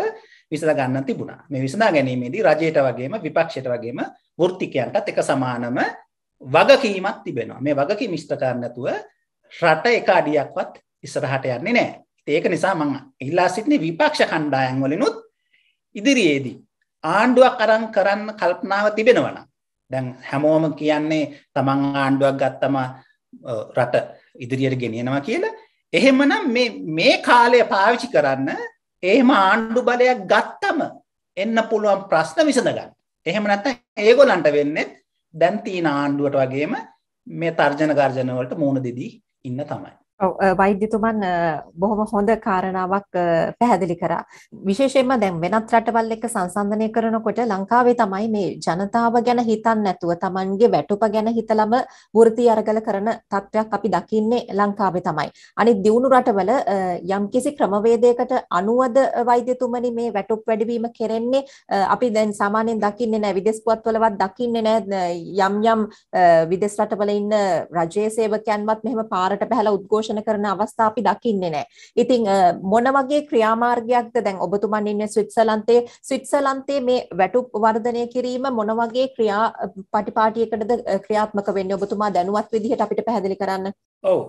විසඳ ගන්න තිබුණා. මේ විසඳා ගැනීමේදී රජයට වගේම විපක්ෂයට වගේම වෘත්තිකයන්ටත් එක සමානම වගකීමක් තිබෙනවා. මේ වගකීම ඉෂ්ට නැතුව රට එක අඩියක්වත් ඉස්සරහට යන්නේ නැහැ. ඒක නිසා මම ඉල්ලා සිටින්නේ විපක්ෂ කණ්ඩායම් වලිනුත් ඉදිරියේදී ආණ්ඩුවක් අරන් කරන්න කල්පනාව තිබෙනවා නම් දැන් හැමෝම කියන්නේ තමන් ආණ්ඩුවක් ගත්තම රට ඉදිරියට ගෙනියනවා කියලා. එහෙමනම් මේ මේ කාලය පාවිච්චි කරන්න එහෙම ආණ්ඩු බලයක් ගත්තම එන්න පුළුවන් ප්‍රශ්න විසඳගන්න. එහෙම නැත්නම් ඒගොල්ලන්ට වෙන්නේ දැන් තියෙන ආණ්ඩුවට වගේම මේ තර්ජන ගර්ජන වලට මූණ දෙදී ඉන්න තමයි ඔව් වෛද්‍යතුමන් බොහොම හොඳ කාරණාවක් පැහැදිලි කරා. විශේෂයෙන්ම දැන් වෙනත් රටවල් එක්ක සංසන්දනය කරනකොට ලංකාවේ තමයි මේ ජනතාව ගැන හිතන්නේ නැතුව Tamanගේ වැටුප ගැන හිතලම වෘත්ති අරගල කරන තත්වයක් අපි දකින්නේ ලංකාවේ තමයි. අනිත් දියුණු රටවල යම්කිසි ක්‍රමවේදයකට අනුවද වෛද්‍යතුමනි මේ වැටුප් වැඩිවීම කරන්නේ අපි දැන් සාමාන්‍යයෙන් දකින්නේ නැහැ විදේශ පුවත්වලවත් දකින්නේ නැහැ යම් යම් විදේශ රටවල ඉන්න රජයේ සේවකයන්වත් මෙහෙම පාරට බහලා උද්ඝෝෂ පෝෂණ කරන අවස්ථා අපි දකින්නේ නැහැ. ඉතින් මොන වගේ ක්‍රියාමාර්ගයක්ද දැන් ඔබතුමන් ඉන්නේ ස්විට්සර්ලන්තයේ ස්විට්සර්ලන්තයේ මේ වැටුප් වර්ධනය කිරීම මොන වගේ ක්‍රියාපටිපාටියකටද ක්‍රියාත්මක වෙන්නේ ඔබතුමා දැනුවත් විදිහට අපිට පැහැදිලි කරන්න. ඔව්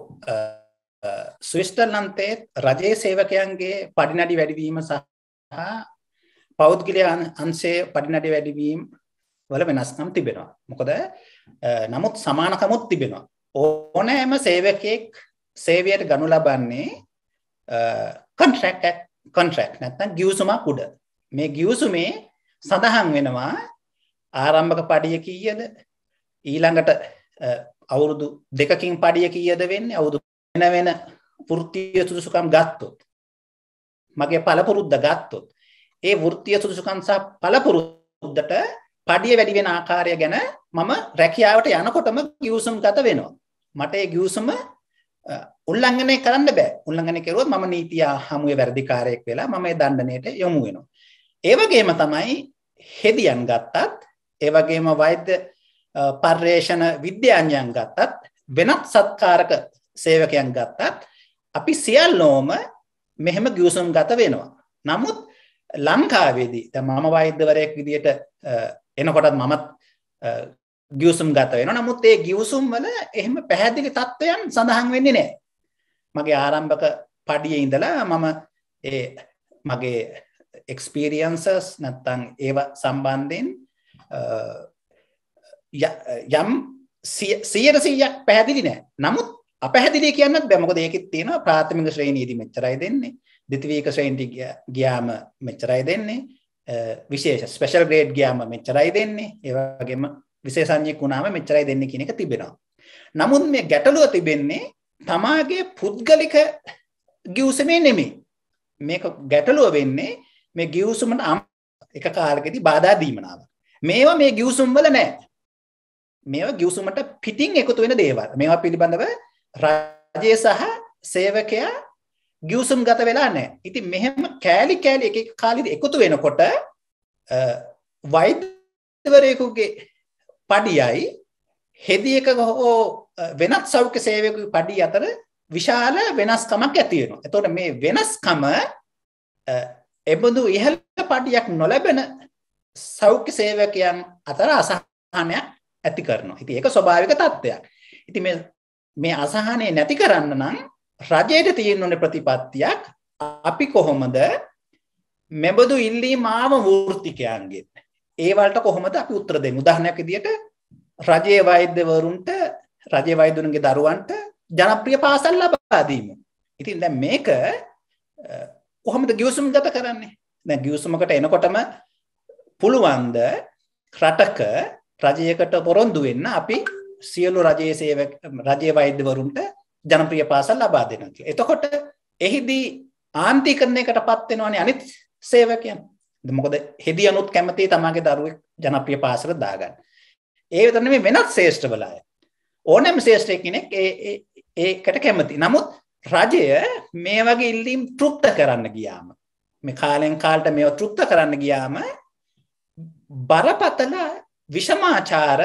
ස්විස්ටර්ලන්තයේ රජයේ සේවකයන්ගේ පඩිනඩි වැඩිවීම සහ පෞද්ගලික අංශයේ පඩිනඩි වැඩිවීම වල වෙනස්කම් තිබෙනවා. මොකද නමුත් සමානකමුත් තිබෙනවා. ඕනෑම සේවකයෙක් සේවයට ගනු ලබන්නේ කොන්ට්‍රක් කොන්ට්‍රක් නැත්නම් ගියවසුමක් උඩ මේ ගියවසුමේ සඳහන් වෙනවා ආරම්භක පඩිය කීයද ඊළඟට අවුරුදු දෙකකින් පඩිය කීයද වෙන්නේ අවුදු වෙන වෙන වෘත්තිය සුදුසුකම් ගත්තොත් මගේ පළපුරුද්ද ගත්තොත් ඒ වෘත්තිය සුදුසුකම් සහ පළපුරුද්දට පඩිය වැඩි වෙන ආකාරය ගැන මම රැකියාවට යනකොටම ගිවිසුම්ගත වෙනවා මට ඒ ගිවිසුම උල්ලංඝනය කරන්න බෑ. උල්ලංඝනය කරුවොත් මම නීතිය හමුවේ වැඩිකාරයෙක් වෙලා මම ඒ දඬණයට යොමු වෙනවා. ඒ වගේම තමයි හෙදියන් ගත්තත් ඒ වගේම වෛද්‍ය පර්යේෂණ විද්‍යාඥයන් ගත්තත් වෙනත් සත්කාරක සේවකයන් ගත්තත් අපි සියල්ලෝම මෙහෙම ගිවිසුම් ගත වෙනවා. නමුත් ලංකාවේදී දැන් මම වෛද්‍යවරයෙක් විදියට එනකොටත් මමත් ගියසුම් ගත වෙන නමුත් ඒ ගියසුම් වල එහෙම පැහැදිලි තත්ත්වයන් සඳහන් වෙන්නේ නෑ මගේ ආරම්භක පඩිය ඉඳලා මම ඒ මගේ එක්ස්පීරියන්සස් නැත්තං ඒව සම්බන්ධයෙන් යම් සියට සීයක් පැහැදිලි නෑ නමුත් අපැහැදිලි කියන්න බැමකොද ඒකෙත් තියෙන ප්‍රාථමික ශ්‍රේණීදී මෙච්චරයි දෙන්නේ දෙතිවීක ශ්‍රේණටි ගියාම මෙච්චරයි දෙන්නේ විශේෂ ස්පෙෂල් ග්‍රේඩ් ගියාම මෙච්චරයි දෙන්නේ ඒවගේම විශේෂඥෙක් වුණාම මෙච්චරයි දෙන්නේ කියන එක තිබෙනවා. නමුත් මේ ගැටලුව තිබෙන්නේ තමාගේ පුද්ගලික ගිවිසුමේ නෙමෙයි. මේක ගැටලුව වෙන්නේ මේ ගිවිසුමට එක කාලෙකදී බාධා දීමනාව. මේවා මේ ගිවිසුම් වල නෑ. මේවා ගිවිසුමට පිටින් එකතු වෙන දේවල්. මේවා පිළිබඳව රජය සහ සේවකයා ගිවිසුම් ගත වෙලා නැහැ. ඉතින් මෙහෙම කෑලි කෑලි එක එක කාලෙදි එකතු වෙනකොට වෛද්‍යවරයෙකුගේ පඩියයි හෙදියක හෝ වෙනත් සෞඛ්‍ය සේවයකගේ පඩිය අතර විශාල වෙනස්කමක් ඇති වෙනවා. එතකොට මේ වෙනස්කම එබඳු ඉහළ පඩියක් නොලැබෙන සෞඛ්‍ය සේවකයන් අතර අසහනයක් ඇති කරනවා. ඉතින් ඒක ස්වභාවික තත්ත්වයක්. ඉතින් මේ මේ අසහනය නැති කරන්න නම් රජයට තියෙන්න ඕනේ ප්‍රතිපත්තියක් අපි කොහොමද මෙබඳු ඉල්ලීම් ආම වෘත්තිකයන්ගෙන් ඒ වලට කොහොමද අපි උත්තර දෙන්නේ? උදාහරණයක් විදියට රජයේ වෛද්‍යවරුන්ට රජයේ වෛද්‍යවරුන්ගේ දරුවන්ට ජනප්‍රිය පාසල් ලබා දීම. ඉතින් දැන් මේක කොහොමද ගිවිසුම්ගත කරන්නේ? දැන් ගිවිසුමකට එනකොටම පුළුවන්ද රටක රජයකට පොරොන්දු වෙන්න අපි සියලු රජයේ සේවක රජයේ වෛද්‍යවරුන්ට ජනප්‍රිය පාසල් ලබා දෙනවා කියලා. එතකොට එහිදී ආන්තිකරණයකටපත් වෙනවනේ අනිත් සේවකයන්. මොකද හෙදි අනුත් කැමති තමගේ දරුවෙක් ජනප්‍රිය පාසල දාගන්න. ඒ විතරන මේ වෙනත් ශේෂ්ඨවලාය. ඕනෑම ශේෂ්ඨය කෙනෙක් ඒකට කැමති. නමුත් රජය මේ වගේ ඉල්ලීම් තෘප්ත කරන්න ගියාම මේ කාලෙන් කාලට මේ තෘප්ත කරන්න ගියාම බරපතල විෂමාචාර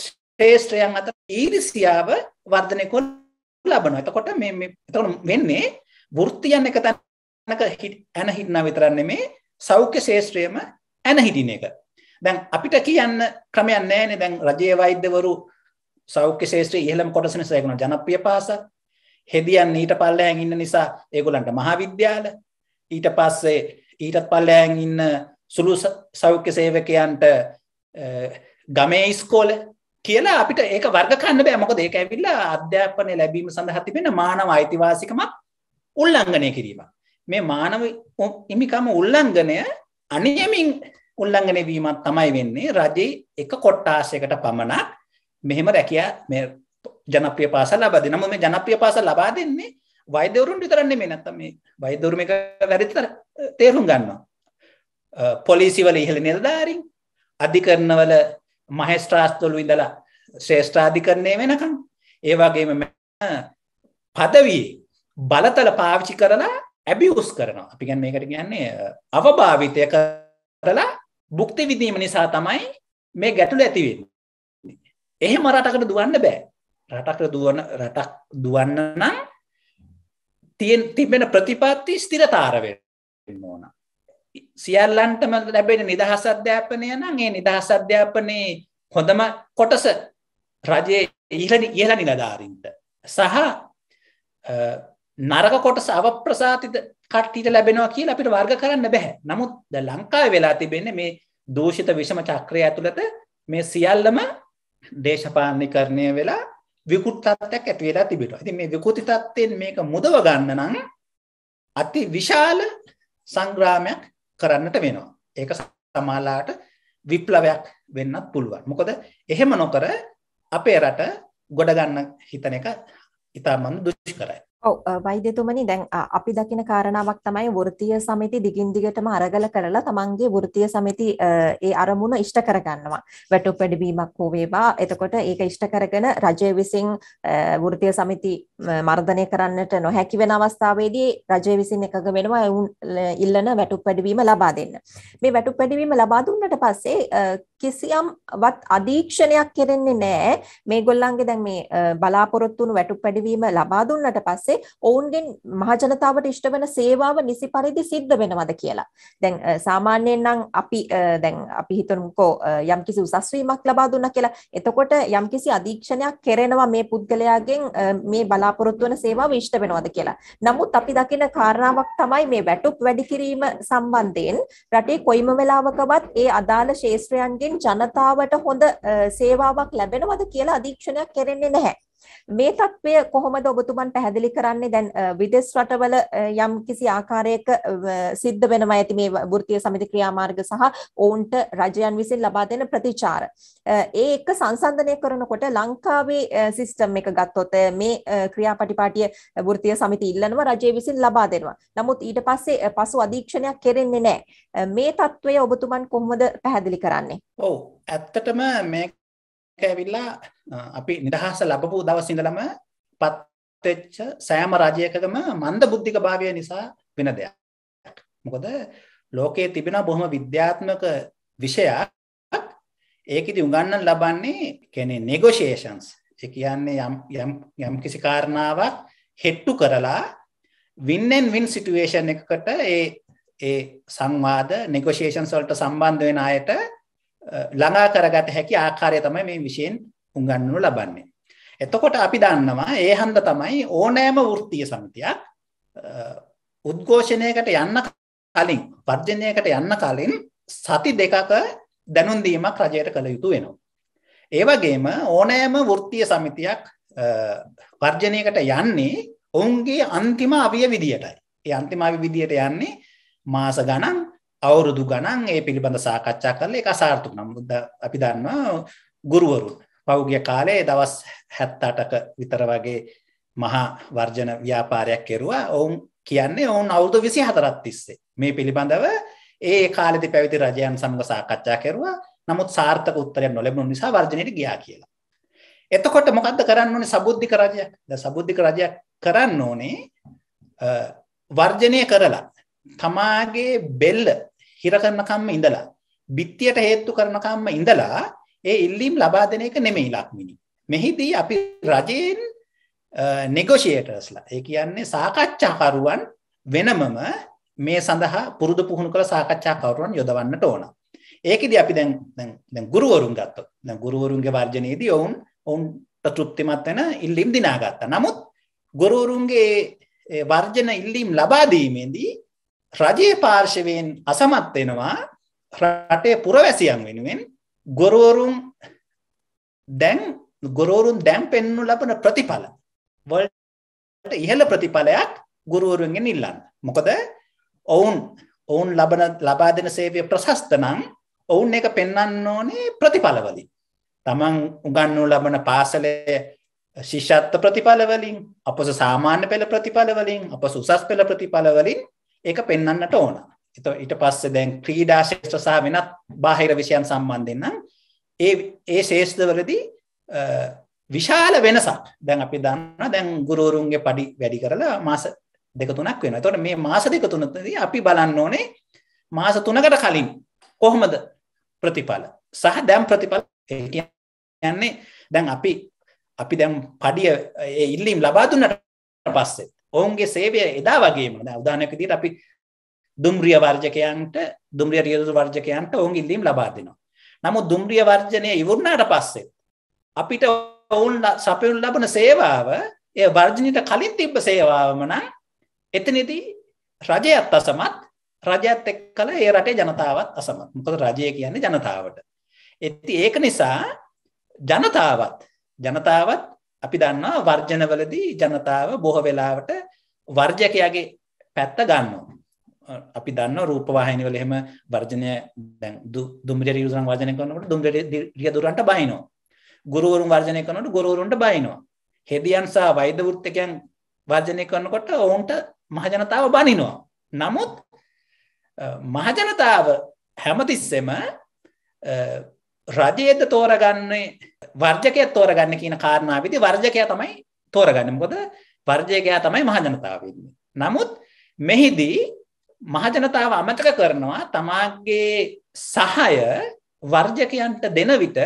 ශ්‍රේෂ්ඨයන් අතර ඊරිසියාව වර්ධනය කොල් ලබනවා. එතකොට මේ එතකොට වෙන්නේ වෘත්තියන් එක තැනක ඇන හිටනා විතරක් නෙමේ සෞඛ්‍ය ශේත්‍රයේම ඇන හිටින එක. දැන් අපිට කියන්න ක්‍රමයක් නැහැනේ දැන් රජයේ වෛද්‍යවරු සෞඛ්‍ය ශේත්‍රයේ ඉහළම කොටස නිසා ඒගොල්ලෝ ජනප්‍රිය පාසල්. හෙදියන් ඊට පල්ලෙහාන් ඉන්න නිසා ඒගොල්ලන්ට මහාවිද්‍යාල. ඊට පස්සේ ඊටත් පල්ලෙහාන් ඉන්න සුළු සෞඛ්‍ය සේවකයන්ට ගමේ ඉස්කෝල කියලා අපිට ඒක වර්ග කරන්න බෑ මොකද ඒක ඇවිල්ලා අධ්‍යාපනය ලැබීම සඳහා තිබෙන මානව අයිතිවාසිකමක් උල්ලංඝනය කිරීමක්. මේ මානව හිමිකම උල්ලංඝනය අනියමින් උල්ලංඝනය වීමක් තමයි වෙන්නේ රජයේ එක කොට්ටාසයකට පමණක් මෙහෙම රැකියා මේ ජනප්‍රිය පාසල් ලබා දෙනවා. මේ ජනප්‍රිය පාසල් ලබා දෙන්නේ වෛද්‍යවරුන්ට විතරක් නෙමෙයි නැත්තම් මේ වෛද්‍යවරු මේක වැරදිට තේරුම් ගන්නවා. පොලිසි වල ඉහළ නිලධාරීන් අධිකරණවල මහේස්ත්‍රාස්වල ඉඳලා ශ්‍රේෂ්ඨාධිකරණය වෙනකම් ඒ වගේම පදවියේ බලතල පාවිච්චි කරලා ඇබියස් කරනවා අපි ගැන් මේකට කියන්නේ අවභාවිතය කරලා බුක්ති විදීම නිසා තමයි මේ ගැටුල ඇතිවෙන්නේ. එහෙම රටකට දුවන්න බෑ. රටකට දුවන රටක් දුවන්න නම් තියෙන තිබෙන ප්‍රතිපත්ති ස්ථිරතාව වෙන්න ඕන. සියල්ලන්ටම ලැබෙන නිදහස් අධ්‍යාපනය නම් ඒ නිදහස් අධ්‍යාපනයේ හොඳම කොටස රජයේ ඉහළ ඉහළ නිලධාරීන්ට සහ නරක කොටස අවප්‍රසාතිත කට්ටිට ලැබෙනවා කියලා අපිට වර්ග කරන්න බැහැ. නමුත් ද ලංකාවේ වෙලා තිබෙන්නේ මේ දූෂිත විෂම චක්‍රය ඇතුළත මේ සියල්ලම දේශපාලනිකරණය වෙලා විකෘතත්වයක් ඇති වෙලා තිබෙනවා. ඉතින් මේ විකෘති තත්ත්වෙන් මේක මුදව ගන්න නම් අති විශාල සංග්‍රාමයක් කරන්නට වෙනවා. ඒක සමාලාට විප්ලවයක් වෙන්නත් පුළුවන්. මොකද එහෙම නොකර අපේ රට ගොඩගන්න හිතන එක ඉතාමත් දුෂ්කරයි. ඔව් වෛද්‍යතුමනි දැන් අපි දකින කාරණාවක් තමයි වෘත්තීය සමිති දිගින් දිගටම අරගල කරලා තමන්ගේ වෘත්තීය සමිති ඒ අරමුණ ඉෂ්ට කරගන්නවා. වැටුප් වැඩිවීමක් හෝ වේවා. එතකොට ඒක ඉෂ්ට කරගෙන රජය විසින් වෘත්තීය සමිති මර්ධනය කරන්නට නොහැකි වෙන අවස්ථාවේදී රජය විසින් එකඟ වෙනවා එවුන් ඉල්ලන වැටුප් වැඩිවීම ලබා දෙන්න. මේ වැටුප් වැඩිවීම ලබා දුන්නට පස්සේ කිසියම්වත් අධීක්ෂණයක් කෙරෙන්නේ නැහැ. මේගොල්ලන්ගේ දැන් මේ බලාපොරොත්තු වුණු වැටුප් වැඩිවීම ලබා දුන්නට පස්සේ ඔවුන්ගෙන් මහජනතාවට ඉෂ්ට වෙන සේවාව නිසි පරිදි සිද්ධ වෙනවද කියලා. දැන් සාමාන්‍යයෙන් නම් අපි දැන් අපි හිතමුකෝ යම්කිසි උසස් වීමක් ලබා දුන්නා කියලා. එතකොට යම්කිසි අධීක්ෂණයක් කෙරෙනවා මේ පුද්ගලයාගෙන් මේ බලා බලාපොරොත්තු වෙන සේවාව ඉෂ්ට වෙනවද කියලා. නමුත් අපි දකින කාරණාවක් තමයි මේ වැටුප් වැඩි කිරීම සම්බන්ධයෙන් රටේ කොයිම වෙලාවකවත් ඒ අදාළ ශේත්‍රයන්ගෙන් ජනතාවට හොඳ සේවාවක් ලැබෙනවද කියලා අධීක්ෂණයක් කරෙන්නේ නැහැ. මේ தත්වය කොහොමද ඔබතුමන් පැහැදිලි කරන්නේ දැන් විදේශ රටවල යම් කිසි ආකාරයක සිද්ධ වෙනවා ඇති මේ වෘත්තීය සමිති ක්‍රියාමාර්ග සහ ඔවුන්ට රජයන් විසින් ලබා දෙන ප්‍රතිචාර. ඒ එක්ක සංසන්දනය කරනකොට ලංකාවේ සිස්ටම් එක ගත්තොත් මේ ක්‍රියාපටිපාටිය වෘත්තීය සමිති ඉල්ලනවා රජය විසින් ලබා දෙනවා. නමුත් ඊට පස්සේ පසු අධීක්ෂණයක් කෙරෙන්නේ නැහැ. මේ தත්වය ඔබතුමන් කොහොමද පැහැදිලි කරන්නේ? ඔව් ඇත්තටම මේක ඇවිල්ලා අපි නිදහස ලබපු දවසිඳලම පත්වෙච්ච සෑම රජයකකම මන්ද බුද්ධික භාවය නිසා වෙන දෙයක්. මොකද ලෝකයේ තිබෙන බොහොම විද්‍යාත්මක විෂයක් ඒකෙදි උගන්නන් ලබන්නේ කෙනෙ නෙගොෂේෂන්ස් ඒ කියන්නේ යම් යම් කිසි කාරණාවක් හෙට්ටු කරලා වින්නෙන් වින් සිටුවේෂන් එකකට ඒ ඒ සංවාද නෙගොෂේෂන්ස් වලට සම්බන්ධ වෙන අයට ළඟා කරගත හැකි ආකාරය තමයි මේ විශයෙන් උගන්වනු ලබන්නේ. එතකොට අපි දන්නවා ඒ හන්ද තමයි ඕනෑම වෘත්තීය සමිතියක් උද්ඝෝෂණයකට යන්න කලින් වර්ජනයකට යන්න කලින් සති දෙකක දැනුම් දීමක් රජයට කළ යුතු වෙනවා. ඒ වගේම ඕනෑම වෘත්තීය සමිතියක් වර්ජනයකට යන්නේ ඔවුන්ගේ අන්තිම අවිය විදියටයි. ඒ අන්තිම අවිය විදියට යන්නේ මාස ගණන් අවුරුදු ගණන් ඒ පිළිබඳ සාකච්ඡා කරලා ඒක අසාර්ථක නමුත් අපි දන්නවා ගුරුවරුන් පෞගිය කාලේ දවස් 78ක විතර වගේ මහා වර්ජන ව්‍යාපාරයක් කෙරුවා ඔවුන් කියන්නේ ඔවුන් අවුරුදු 24ක් තිස්සේ මේ පිළිබඳව ඒ කාලෙදි පැවිදි රජයන් සමග සාකච්ඡා කෙරුවා නමුත් සාර්ථක උත්තරයක් නොලැබුණු නිසා වර්ජනයට ගියා කියලා. එතකොට මොකද්ද කරන්න ඕනේ සබුද්ධික රජයක්? දැන් සබුද්ධික රජයක් කරන්න ඕනේ වර්ජනය කරලා තමාගේ බෙල්ල හිර කරනකම්ම ඉඳලා බිත්තියට හේතු කරනකම්ම ඉඳලා ඒ ඉල්ලීම් ලබා දෙන එක නෙමෙයි ලක්මිනි. මෙහිදී අපි රජයෙන් නෙගොෂියටර්ස්ලා ඒ කියන්නේ සාකච්ඡාකරුවන් වෙනමම මේ සඳහා පුරුදු පුහුණු කළ සාකච්ඡාකරුවන් යොදවන්නට ඕන. ඒකෙදී අපි දැන් දැන් ගුරුවරුන් ගත්තොත් දැන් ගුරුවරුන්ගේ වර්ජනයේදී ඔවුන් ඔවුන් තෘප්තිමත් වෙන ඉල්ලීම් දිනාගත්තා. නමුත් ගුරුවරුන්ගේ වර්ජන ඉල්ලීම් ලබා දීමේදී රජයේ පාර්ශවයෙන් අසමත් වෙනවා රටේ පුරවැසියන් වෙනුවෙන් ගොරෝරුම් දැන් ගොරෝරුන් දැම් පෙන්නු ලබන ප්‍රතිඵල වල්ට ඉහළ ප්‍රතිඵලයක් ගුරුවරුන්ගෙන් ඉල්ලන්න මොකද ඔවුන් ඔවුන් ලබන ලබා දෙන සේවය ප්‍රශස්තනං ඔවුන් එක පෙන්න්න ඕනේ ප්‍රතිඵලවලින් තමන් උගන්නු ලබන පාසලය ශිෂත්ත ප්‍රතිඵලවලින් අපස සාමාන්‍ය පෙළ ප්‍රතිඵලවලින් අප සුසස් පෙළ ප්‍රතිඵලවලින් ඒක පෙන්වන්නට ඕන. එතකොට ඊට පස්සේ දැන් ක්‍රීඩා ශේෂ්ත්‍ර සහ වෙනත් බාහිර විෂයන් සම්බන්ධයෙන් නම් ඒ ඒ ශේෂ්ත්‍රවලදී විශාල වෙනසක්. දැන් අපි දන්නවා දැන් ගුරුවරුන්ගේ padi වැඩි කරලා මාස දෙක තුනක් වෙනවා. එතකොට මේ මාස දෙක තුනදී අපි බලන්න ඕනේ මාස තුනකට කලින් කොහොමද ප්‍රතිඵල සහ දැන් ප්‍රතිඵල කියන්නේ දැන් අපි අපි දැන් padi ඒ ඉල්ලීම් ලබා දුන්නට පස්සේ ඔවුන්ගේ සේවය එදා වගේම උදානක දිට අපි දුම්රිය වර්ජකයන්ට දුම්රිය රියදු වර්ජකයන්ට ඔවුන් ඉල්ලීම් ලබා දෙනවා. නමුත් දුම්රිය වර්ජනය ඉවරණාට පස්සේ අපිට ඔවුන් සපයුන් ලබන සේවාව ඒ වර්ජනයට කලින් තිබ්බ සේවාවම නම් එතනදී රජයත් අසමත් රජයත් එක්කල ඒ රටේ ජනතාවත් අසමත්. මොකද රජය කියන්නේ ජනතාවට. එති ඒක නිසා ජනතාවත් ජනතාවත් අපි දන්නවා වර්ජනවලදී ජනතාව බොහෝ වෙලාවට වර්ජකයාගේ පැත්ත ගන්නවා. අපි දන්න රූපවාහිනි වල එහෙම වර්ජනය දැන් දුම්රිය රියුසන් වර්ජනය කරනකොට දුම්රිය රියදුරන්ට බහිනවා. ගුරුවරුන් වර්ජනය කරනකොට ගුරුවරුන්ට බහිනවා. හෙදියන් සහ වෛද්‍ය වෘත්තකයන් වර්ජනය කරනකොට ඔවුන්ට මහජනතාව බනිනවා. නමුත් මහජනතාව හැමතිස්සෙම රජයේද තෝරගන්නේ වර්ජකය තෝරගන්න කියන කාරණාවවිදි වර්ජකයා තමයි තෝරගන්න මොකද වර්ජයකයා තමයි මහජනතාව වෙන්නේ. නමුත් මෙහිදී මහජනතාව අමතක කරනවා තමාගේ සහය වර්ජකයන්ට දෙන විට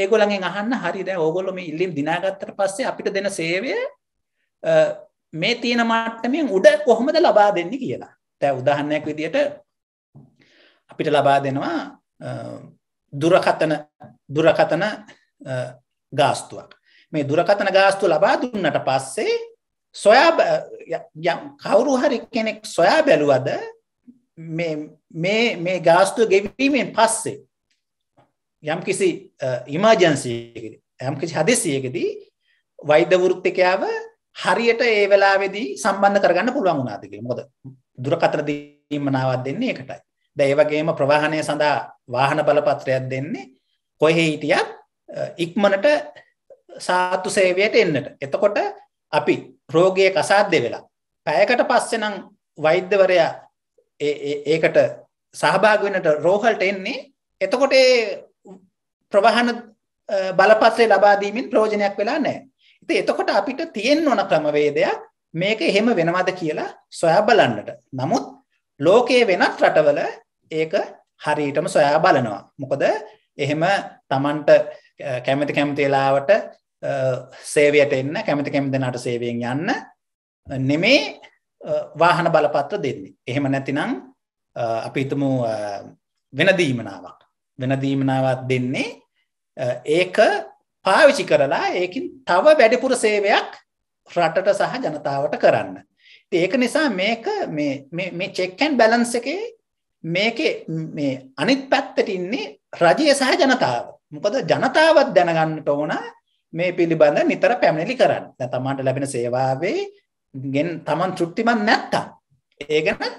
ඒගොලගෙන් අහන්න හරි දැන් ඕගොල්ලෝ මේ ඉල්ලීම් දිනාගත්තට පස්සේ අපිට දෙන සේවය මේ තියෙන මට්ටමින් උඩ කොහොමද ලබා දෙන්නේ කියලා. දැන් උදාහරණයක් විදියට අපිට ලබා දෙනවා දුරකතන දුරකතන ගාස්තුවක් මේ දුරකතන ගාස්තු ලබා දුන්නට පස්සේ සොයා කවුරු හරි කෙනෙක් සොයා බැලුවද මේ ගාස්තුව ගෙවීමෙන් පස්සේ යම් කිසි ඉමාජන්සියකද යම් කිසි හදිසියකදී වෛද්‍ය වෘත්තිකයාව හරියට ඒ වෙලාවෙදී සම්බන්ධ කරගන්න පුළුවන් වුණාද කියලා. මොකද දුරකතන දීමනාවක් දෙන්නේ ඒකටයි. ද ඒවගේම ප්‍රවාහණය සඳහා වාහන බලපත්‍රයක් දෙන්නේ කොහෙ හිටියත් ඉක්මනට සාත්තු සේවයට එන්නට එතකොට අපි රෝගය කසාද්‍ය වෙලා පැයකට පස්සෙනං වෛද්‍යවරයා ඒකට සහභාගනට රෝහල්ට එන්නේ එතකොට ප්‍රවාහන බලපත්‍රය ලබාදීමින් ප්‍රෝජනයක් වෙලා නෑ ඉති එතකොට අපිට තියෙන් ඕන ක්‍රමවේදයක් මේක එහෙම වෙනවාද කියලා සොයා බලන්නට නමුත් ලෝකයේ වෙනත් රටවල ඒක හරියටම සොයා බලනවා. මොකද එහෙම Tamanට කැමති කැමති වෙලාවට සේවයට එන්න කැමති කැමති දෙනාට සේවයෙන් යන්න නෙමේ වාහන බලපත්‍ර දෙන්නේ. එහෙම නැතිනම් අපි හිතමු වෙන දීමනාවක්. වෙන දීමනාවක් දෙන්නේ ඒක පාවිච්චි කරලා ඒකින් තව වැඩිපුර සේවයක් රටට සහ ජනතාවට කරන්න. ඒක නිසා මේක මේ චෙක්කන් බැලන්ස එකේ මේකේ මේ අනිත් පැත්තට ඉන්නේ රජය සහ ජනතාව. මොකද ජනතාවත් දැනගන්නට ඕන මේ පිළිබඳ නිතර පැමිණිලි කරන්න. දැන් තමන්ට ලැබෙන සේවාවේ ගෙන් තමන් තෘප්තිමත් නැත්තම් ඒ ගැන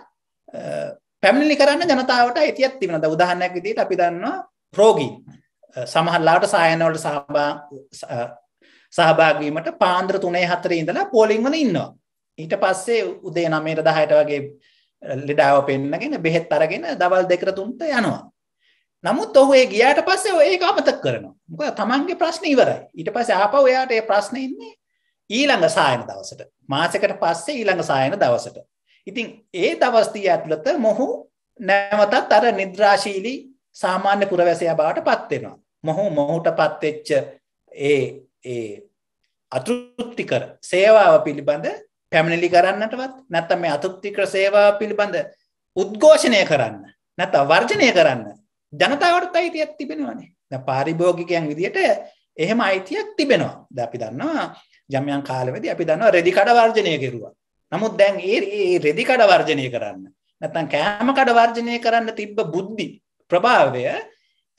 පැමිණිලි කරන්න ජනතාවට අයිතියක් තිබෙනවා. දැන් උදාහරණයක් විදිහට අපි දන්නවා රෝගී සමහර ලාට සායන වලට සහභාගී වීමට පාන්දර 3 4 ඉඳලා පෝලිං වල ඉන්නවා. ඊට පස්සේ උදේ 9ට 10ට වගේ ලෙඩාව පෙන්නගෙන බෙහෙත් අරගෙන දවල් දෙකර තුන්ට යනවා. නමුත් ඔහු ඒ ගියාට පස්සේ ඒක අමතක කරනවා. මොකද තමන්ගේ ප්‍රශ්න ඉවරයි. ඊට පස්සේ ආපහු එයාට ඒ ප්‍රශ්නේ ඉන්නේ ඊළඟ සායන දවසට. මාසෙකට පස්සේ ඊළඟ සායන දවසට. ඉතින් ඒ දවස් ටික ඇතුළත මොහු නැවතත් අර නිද්‍රාශීලී සාමාන්‍ය පුරවැසියා බවට පත් වෙනවා. මොහු මොහුටපත් වෙච්ච ඒ ඒ අතෘප්තිකර සේවාව පිළිබඳ පැමිණිලි කරන්නටවත් නැත්තම් මේ අතෘප්තිකර සේවා පිළිබඳ උද්ඝෝෂණය කරන්න නැත්නම් වර්ජනය කරන්න ජනතාවට අයිතියක් තිබෙනවානේ. දැන් පාරිභෝගිකයන් විදියට එහෙම අයිතියක් තිබෙනවා. දැන් අපි දන්නවා යම්යන් කාලෙවලදී අපි දන්නවා රෙදි කඩ වර්ජනය කෙරුවා. නමුත් දැන් ඒ ඒ රෙදි කඩ වර්ජනය කරන්න නැත්නම් කෑම කඩ වර්ජනය කරන්න තිබ්බ බුද්ධි ප්‍රභාවය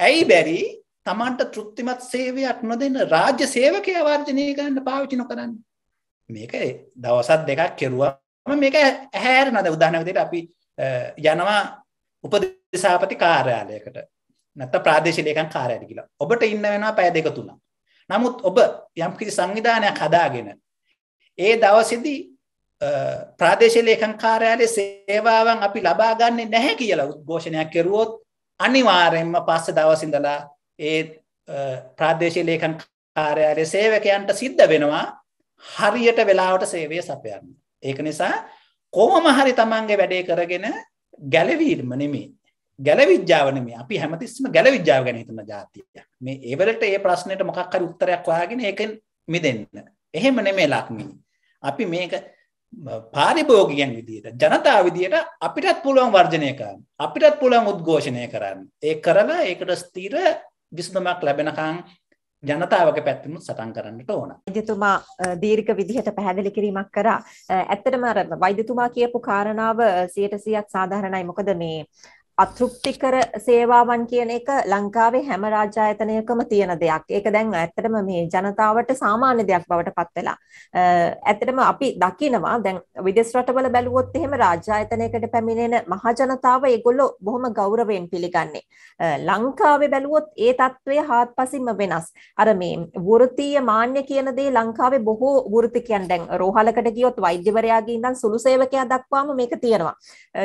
ඇයි බැරි Tamanට තෘප්තිමත් සේවයක් නොදෙන රාජ්‍ය සේවකයා වර්ජනය කරන්න පාවිච්චි නොකරන්නේ. මේක දවසත් දෙකක් කෙරුවම මේක ඇහැර නද උදාහනකදට අපි යනවා උපදසාපති කාර්යාලයකට නැත ප්‍රාදේශලයකන් කාරයට කියලා ඔබට ඉන්න වෙනවා පැය දෙක තුනම් නමුත් ඔබ යම්කිසි සංවිධානයක් හදාගෙන ඒ දවසිදි ප්‍රාදේශලේකන් කාරයාලය සේවාවන් අපි ලබාගන්නේ නැහැ කියලා උද්ඝෝෂණයක් කෙරුවොත් අනිවාරයෙන්ම පස්ස දවසිඳලා ඒ ප්‍රාදේශලේකන් කාරයාලය සේවකයන්ට සිද්ධ වෙනවා හරියට වෙලාවට සේවය සපයන්න. ඒක නිසා කොහොම හරි තමන්ගේ වැඩේ කරගෙන ගැලවීම නෙමෙයි. ගැලවිජ්ජාව නෙමෙයි. අපි හැමතිස්සෙම ගැලවිජ්ජාව ගැන හිතන જાතිය. මේ ඒවලට ඒ ප්‍රශ්නෙට මොකක් හරි උත්තරයක් හොයාගෙන ඒකෙන් මිදෙන්න. එහෙම නෙමෙයි ලක්මී. අපි මේක පාරිභෝගිකයන් විදිහට ජනතා විදිහට අපිටත් පුළුවන් වර්ජනය කරන්න. අපිටත් පුළුවන් උද්ඝෝෂණය කරන්න. ඒ කරලා ඒකට ස්ථිර විසඳුමක් ලැබෙනකන් ජනතාවක පැත්තිමුත් සටන් කරන්නට ඕන. ජතුමා දීර්ක විදිහට පැහැදිලි කිරීමක් කරා. ඇත්තටම වෛද්‍යතුමා කියපු කාරණාව සියයට සියත් සාධාරණයි මොකද මේ අතෘප්තිකර සේවාවන් කියන එක ලංකාවේ හැම රාජ්‍යායතනයකම තියෙන දෙයක්. ඒක දැන් ඇත්තටම මේ ජනතාවට සාමාන්‍ය දෙයක් බවට පත් වෙලා. ඇත්තටම අපි දකිනවා දැන් විදේශ රටවල බැලුවොත් එහෙම රාජ්‍යායතනයකට පැමිණෙන මහ ජනතාව ඒගොල්ලෝ බොහොම ගෞරවයෙන් පිළිගන්නේ. ලංකාවේ බැලුවොත් ඒ తත්වය හාත්පසින්ම වෙනස්. අර මේ වෘත්තීය මාන්‍ය කියන දේ ලංකාවේ බොහෝ වෘත්තිකයන් දැන් රෝහලකට ගියොත් වෛද්‍යවරයාගේ ඉඳන් සුළු සේවකයා දක්වාම මේක තියෙනවා.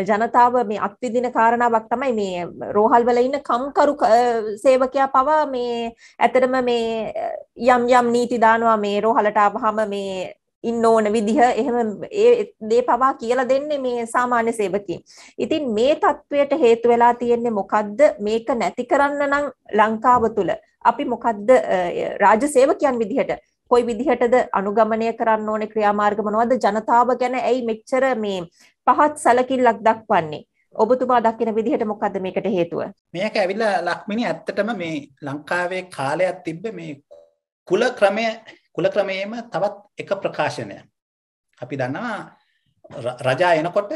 ජනතාව මේ අත්විඳින කාරණාව කාරණාවක් තමයි මේ රෝහල් වල ඉන්න කම්කරු සේවකයා පවා මේ ඇත්තටම මේ යම් යම් නීති දානවා මේ රෝහලට ආවහම මේ ඉන්න ඕන විදිහ එහෙම ඒ දේ පවා කියලා දෙන්නේ මේ සාමාන්‍ය සේවකයන්. ඉතින් මේ தത്വයට හේතු වෙලා තියෙන්නේ මොකද්ද? මේක නැති කරන්න නම් ලංකාව තුල අපි මොකද්ද රාජ්‍ය සේවකයන් විදිහට කොයි විදිහටද අනුගමනය කරන්න ඕනේ ක්‍රියාමාර්ග මොනවද ජනතාව ගැන ඇයි මෙච්චර මේ පහත් සැලකිල්ලක් දක්වන්නේ? ඔබතුමා දකින විදිහට මොකද්ද මේකට හේතුව? මේක ඇවිල්ලා ලක්මිනි ඇත්තටම මේ ලංකාවේ කාලයක් තිබ්බ මේ කුල ක්‍රමය කුල ක්‍රමයේම තවත් එක ප්‍රකාශනයක්. අපි දන්නවා රජා එනකොට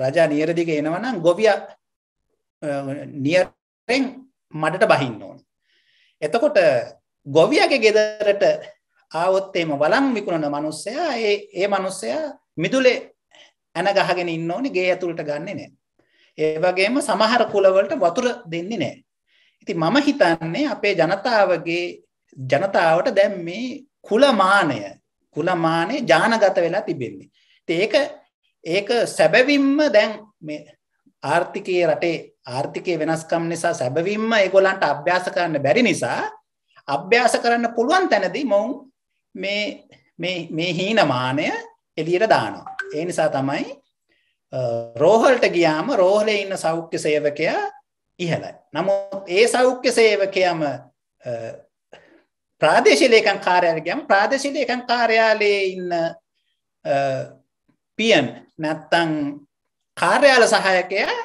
රජා නියර දිගේ එනවා නම් ගොවියා නියරෙන් මඩට බහින්න ඕන. එතකොට ගොවියගේ ගෙදරට ආවොත් එම වළං විකුණන මිනිස්සයා ඒ ඒ මිනිස්සයා මිදුලේ ඇන ගහගෙන ඉන්න ඕනේ ගේ ඇතුළට ගන්නෙ නෑ. ඒ වගේම සමහර කුලවලට වතුර දෙන්නේ නෑ. ඉතින් මම හිතන්නේ අපේ ජනතාවගේ ජනතාවට දැන් මේ කුලමානය කුලමානය ජානගත වෙලා තිබෙන්නේ. ඉතින් ඒක ඒක සැබවින්ම දැන් මේ ආර්ථිකයේ රටේ ආර්ථිකය වෙනස්කම් නිසා සැබවින්ම ඒගොල්ලන්ට අභ්‍යාස කරන්න බැරි නිසා අභ්‍යාස කරන්න පුළුවන් තැනදී මොවුන් මේ මේ මේ හීනමානය එළියට දානවා. ඒ නිසා තමයි රෝහල්ට ගියාම රෝහලේ ඉන්න සෞඛ්‍ය සේවකයා ඉහළයි. නමුත් ඒ සෞඛ්‍ය සේවකයම ප්‍රාදේශීය ලේකම් කාර්යාලයට ගියාම ප්‍රාදේශීය ලේකම් කාර්යාලයේ ඉන්න පියන් නැත්තම් කාර්යාල සහායකයා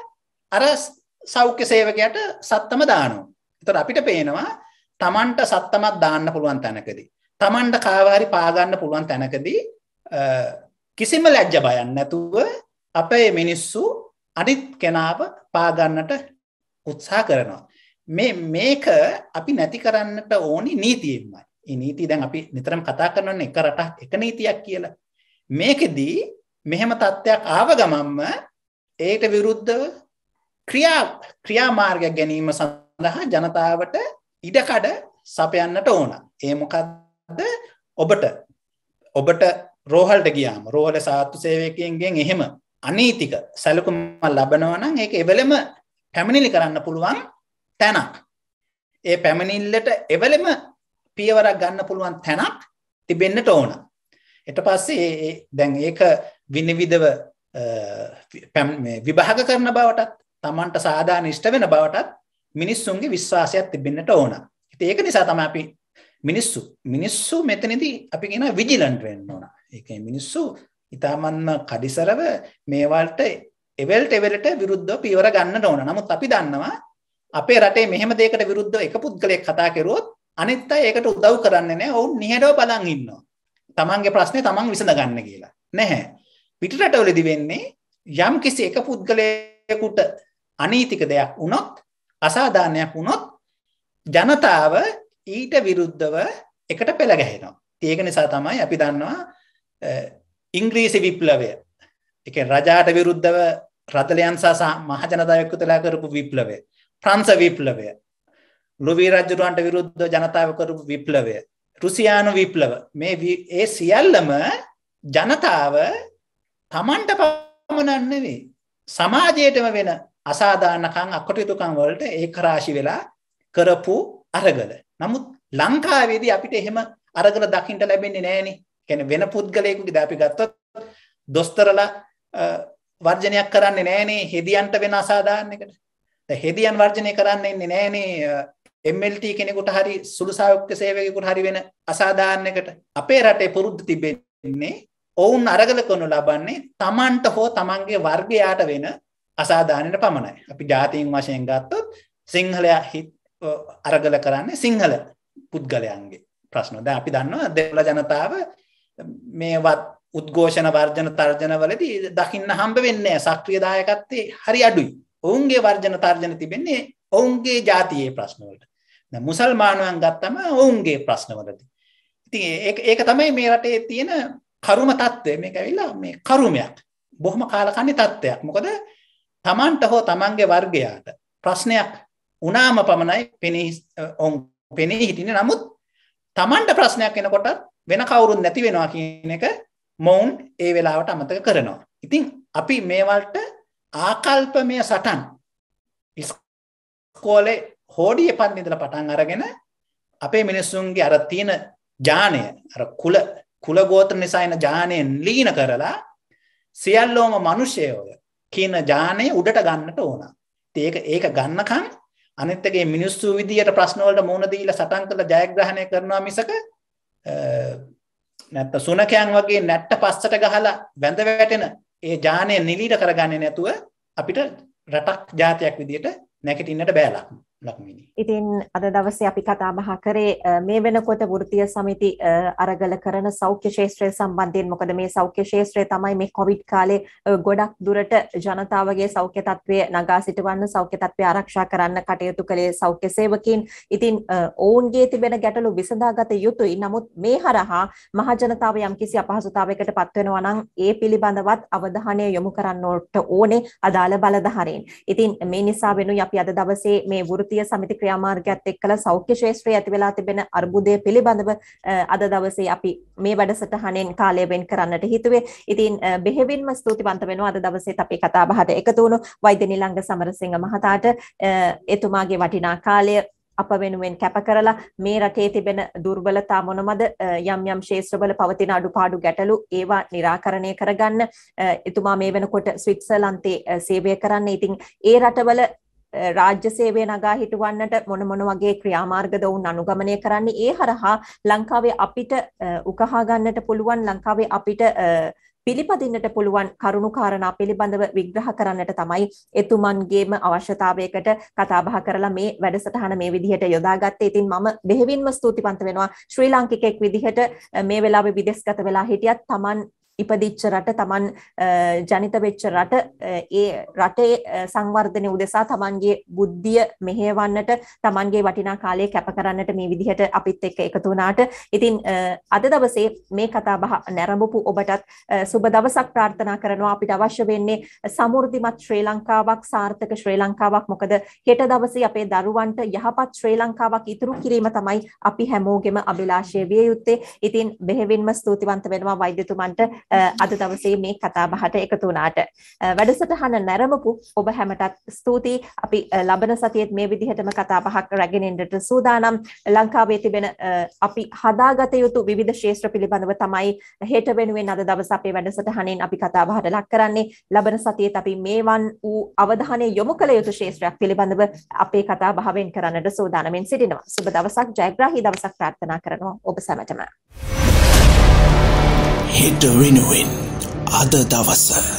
අර සෞඛ්‍ය සේවකයට සත්තම දානවා. එතකොට අපිට පේනවා Tamanට සත්තමක් දාන්න පුළුවන් තැනකදී Tamanට කාවාරි පාගන්න පුළුවන් තැනකදී කිසිම ලැජ්ජ බයන් නැතුව අපේ මිනිස්සු අනිත් කෙනාව පාගන්නට උත්සා කරනවා. මේ මේක අපි නැති කරන්නට ඕනි නීතියෙන්මයි. ඒ නීති දැන් අපි නිතරම කතා කරනවන එක රටක් එක නීතියක් කියලා. මේකෙදී මෙහෙම තත්ත්වයක් ආව ගමන්ම ඒට විරුද්ධව ක්‍රියා ක්‍රියාමාර්ගයක් ගැනීම සඳහා ජනතාවට ඉඩකඩ සපයන්නට ඕන. ඒ මොකක්ද ඔබට ඔබට රෝහල්ට ගියාම රෝහල සාත්තු සේවකයන්ගෙන් එහෙම අනීතික සැලකුම ලබනවනම් ඒ එවලම පැමිණිලි කරන්න පුළුවන් තැනක්. ඒ පැමිණිල්ලට එවලම පියවරක් ගන්න පුළුවන් තැනක් තිබෙන්න්නට ඕන. එට පස්සේ දැන් ඒක විනිවිධව විභාග කරන බවටත් තමන්ට සාධා නිෂ්ට වෙන බවටත් මිනිස්සුන්ගේ විශ්වාසයක් තිබෙන්න්නට ඕන. ඒක නිසා තම අපි මිනිස්සු මිනිස්සු මෙතනදී අපි ගෙන විජිලන්ට වෙන්න ඕනා ඒකයි මිනිස්සු ඉතාමත්ම කඩිසරව මේවලට එවල්ට එවලට විරුද්ධව පියවර ගන්න ඕන. නමුත් අපි දන්නවා අපේ රටේ මෙහෙම දෙයකට විරුද්ධව එක පුද්ගලයෙක් කතා කරුවොත් අනිත් අය ඒකට උදව් කරන්නේ නැහැ. ඔවුන් නිහඬව බලන් ඉන්නවා. තමන්ගේ ප්‍රශ්නේ තමන් විසඳ ගන්න කියලා. නැහැ. පිටරටවලදී වෙන්නේ යම් කිසි එක පුද්ගලයෙකුට අනීතික දෙයක් වුණොත් අසාධාරණයක් වුණොත් ජනතාව ඊට විරුද්ධව එකට පෙළ ගැහෙනවා. ඒක නිසා තමයි අපි දන්නවා ඉංග්‍රීසි විප්ලවය එක රජාට විරුද්ධව රදලයන් සහ මහජනතාවක් කතලා කරපු විප්ලවය ප්‍රංස විප්ලවය ලොවී රජරුවන්ට විරුද්ධ ජනතාව කරපු විප්ලවය රුසියානු විප්ලව මේ ඒ සියල්ලම ජනතාව තමන්ට පමණන්නවේ සමාජයටම වෙන අසාධානකං අකොටයුතුකං වලට ඒ කරාශි වෙලා කරපු අරගල නමුත් ලංකාවේදී අපිට එහෙම අරගල දකිින්ට ලැබෙන්නේ නෑනේ කියන්නේ වෙන පුද්ගලයෙකුගේ දැන් අපි ගත්තොත් දොස්තරලා වර්ජනයක් කරන්නේ නැහනේ හෙදියන්ට වෙන අසාධාරණයකට. දැන් හෙදියන් වර්ජනය කරන්න ඉන්නේ නැහනේ MLT කෙනෙකුට හරි සුළු සායුක්ත සේවකයෙකුට හරි වෙන අසාධාරණයකට. අපේ රටේ පුරුද්ද තිබෙන්නේ ඔවුන් අරගල කරනු ලබන්නේ Tamanට හෝ Tamanගේ වර්ගයාට වෙන අසාධාරණයට පමණයි. අපි ජාතීන් වශයෙන් ගත්තොත් සිංහලයා අරගල කරන්නේ සිංහල පුද්ගලයන්ගේ ප්‍රශ්න. දැන් අපි දන්නවා දෙමළ ජනතාව මේවත් උද්ඝෝෂණ වර්ජන තර්ජනවලදී දකින්න හම්බ වෙන්නේ සක්‍රිය දායකත්වයේ හරි අඩුයි. ඔවුන්ගේ වර්ජන තර්ජන තිබෙන්නේ ඔවුන්ගේ ජාතියේ ප්‍රශ්නවලට. මුසල්මානුවන් ගත්තම ඔවුන්ගේ ප්‍රශ්නවලදී. ඉතින් ඒක තමයි මේ රටේ තියෙන කරුම తත්වය. මේක ඇවිල්ලා මේ කරුමයක්. බොහොම කාලකන්ණි తත්වයක්. මොකද Tamanට හෝ Tamanගේ වර්ගයාට ප්‍රශ්නයක් වුණාම පමණයි පෙනී ඔවුන් පෙනී හිටින්නේ. නමුත් Tamanට ප්‍රශ්නයක් එනකොටත් වෙන කවුරුත් නැති වෙනවා කියන එක මොවුන් ඒ වෙලාවට අමතක කරනවා. ඉතින් අපි මේවලට ආකල්පමය සටන් ඉස්කෝලේ හෝඩිය පන් ඉඳලා පටන් අරගෙන අපේ මිනිස්සුන්ගේ අර තියෙන ඥානය අර කුල කුල ගෝත්‍ර නිසා එන ඥානයෙන් ලීන කරලා සියල්ලෝම මිනිසයෝය කියන ඥානය උඩට ගන්නට ඕන. ඒක ඒක ගන්නකම් අනිත්ගේ මිනිස්සු විදියට ප්‍රශ්න වලට මුහුණ දීලා සටන් කරලා ජයග්‍රහණය කරනවා මිසක නැත්ත සුනකයන් වගේ නැට්ට පස්සට ගහලා වැඳ වැටෙන ඒ ජානය නිලීට කරගන්නේ නැතුව අපිට රටක් ජාතියක් විදියට නැකටින්නට බෑලා. ලක්මිනි. ඉතින් අද දවසේ අපි කතා බහ කරේ මේ වෙනකොට වෘත්තීය සමිති අරගල කරන සෞඛ්‍ය ශාස්ත්‍රය සම්බන්ධයෙන් මොකද මේ සෞඛ්‍ය ශාස්ත්‍රය තමයි මේ කොවිඩ් කාලේ ගොඩක් දුරට ජනතාවගේ සෞඛ්‍ය තත්ත්වය නගා සිටවන්න සෞඛ්‍ය තත්ත්වය ආරක්ෂා කරන්න කටයුතු කළේ සෞඛ්‍ය සේවකීන්. ඉතින් ඔවුන්ගේ තිබෙන ගැටලු විසඳාගත යුතුයි. නමුත් මේ හරහා මහජනතාව යම්කිසි අපහසුතාවයකට පත්වෙනවා නම් ඒ පිළිබඳවත් අවධානය යොමු කරන්නට ඕනේ අදාළ බලධාරීන්. ඉතින් මේ නිසා වෙනුයි අපි අද දවසේ මේ වෘත්තීය ප්‍රාදේශීය සමිති ක්‍රියාමාර්ගයත් එක්කලා සෞඛ්‍ය ශාස්ත්‍රයේ ඇති වෙලා තිබෙන අර්බුදය පිළිබඳව අද දවසේ අපි මේ වැඩසටහනෙන් කාලය වෙන් කරන්නට හිතුවේ. ඉතින් බෙහෙවින්ම ස්තුතිවන්ත වෙනවා අද දවසේත් අපේ කතා බහට එකතු වුණු වෛද්‍ය නිලංග සමරසිංහ මහතාට එතුමාගේ වටිනා කාලය අප වෙනුවෙන් කැප කරලා මේ රටේ තිබෙන දුර්වලතා මොනමද යම් යම් ශේත්‍රවල පවතින අඩුපාඩු ගැටලු ඒවා निराකරණය කරගන්න එතුමා මේ වෙනකොට ස්විට්සර්ලන්තේ සේවය කරන්න. ඉතින් ඒ රටවල රාජ්‍ය සේවය නගා හිටවන්නට මොන මොන වගේ ක්‍රියාමාර්ගද වුන් අනුගමනය කරන්නේ ඒ හරහා ලංකාවේ අපිට උකහා ගන්නට පුළුවන් ලංකාවේ අපිට පිළිපදින්නට පුළුවන් කරුණු කාරණා පිළිබඳව විග්‍රහ කරන්නට තමයි එතුමන්ගේම අවශ්‍යතාවයකට කතා බහ කරලා මේ වැඩසටහන මේ විදිහට යොදාගත්තේ. ඉතින් මම බෙහෙවින්ම ස්තුතිවන්ත වෙනවා ශ්‍රී ලාංකිකයෙක් විදිහට මේ වෙලාවේ විදේශගත වෙලා හිටියත් Taman ඉපදිච්ච රට තමන් ජනිත වෙච්ච රට ඒ රටේ සංවර්ධනය උදෙසා තමන්ගේ බුද්ධිය මෙහෙවන්නට තමන්ගේ වටිනා කාලය කැප කරන්නට මේ විදිහට අපිත් එක්ක එකතු වුණාට ඉතින් අද දවසේ මේ කතා බහ නැරඹපු ඔබටත් සුබ දවසක් ප්‍රාර්ථනා කරනවා අපිට අවශ්‍ය වෙන්නේ සමෘද්ධිමත් ශ්‍රී ලංකාවක් සාර්ථක ශ්‍රී ලංකාවක් මොකද හෙට දවසේ අපේ දරුවන්ට යහපත් ශ්‍රී ලංකාවක් ඉතුරු කිරීම තමයි අපි හැමෝගෙම අභිලාෂය විය යුත්තේ ඉතින් බෙහෙවින්ම ස්තුතිවන්ත වෙනවා වෛද්‍යතුමන්ට අද දවසේ මේ කතා බහට එකතු වුණාට. වැඩසටහන නැරඹපු ඔබ හැමටත් ස්තුතියි. අපි ලබන සතියේත් මේ විදිහටම කතා බහක් රැගෙන ඉන්නට සූදානම්. ලංකාවේ තිබෙන අපි හදාගත යුතු විවිධ ශාස්ත්‍ර පිළිබඳව තමයි හෙට වෙනුවෙන් අද දවස් අපේ වැඩසටහනෙන් අපි කතා බහට ලක් කරන්නේ. ලබන සතියේත් අපි මේවන් වූ අවධානය යොමු කළ යුතු ශාස්ත්‍රයක් පිළිබඳව අපේ කතා බහ වෙන් කරන්නට සූදානමින් සිටිනවා. සුබ දවසක් ජයග්‍රාහී දවසක් ප්‍රාර්ථනා කරනවා ඔබ සැමටම. හෙට වෙනුවෙන් අද දවස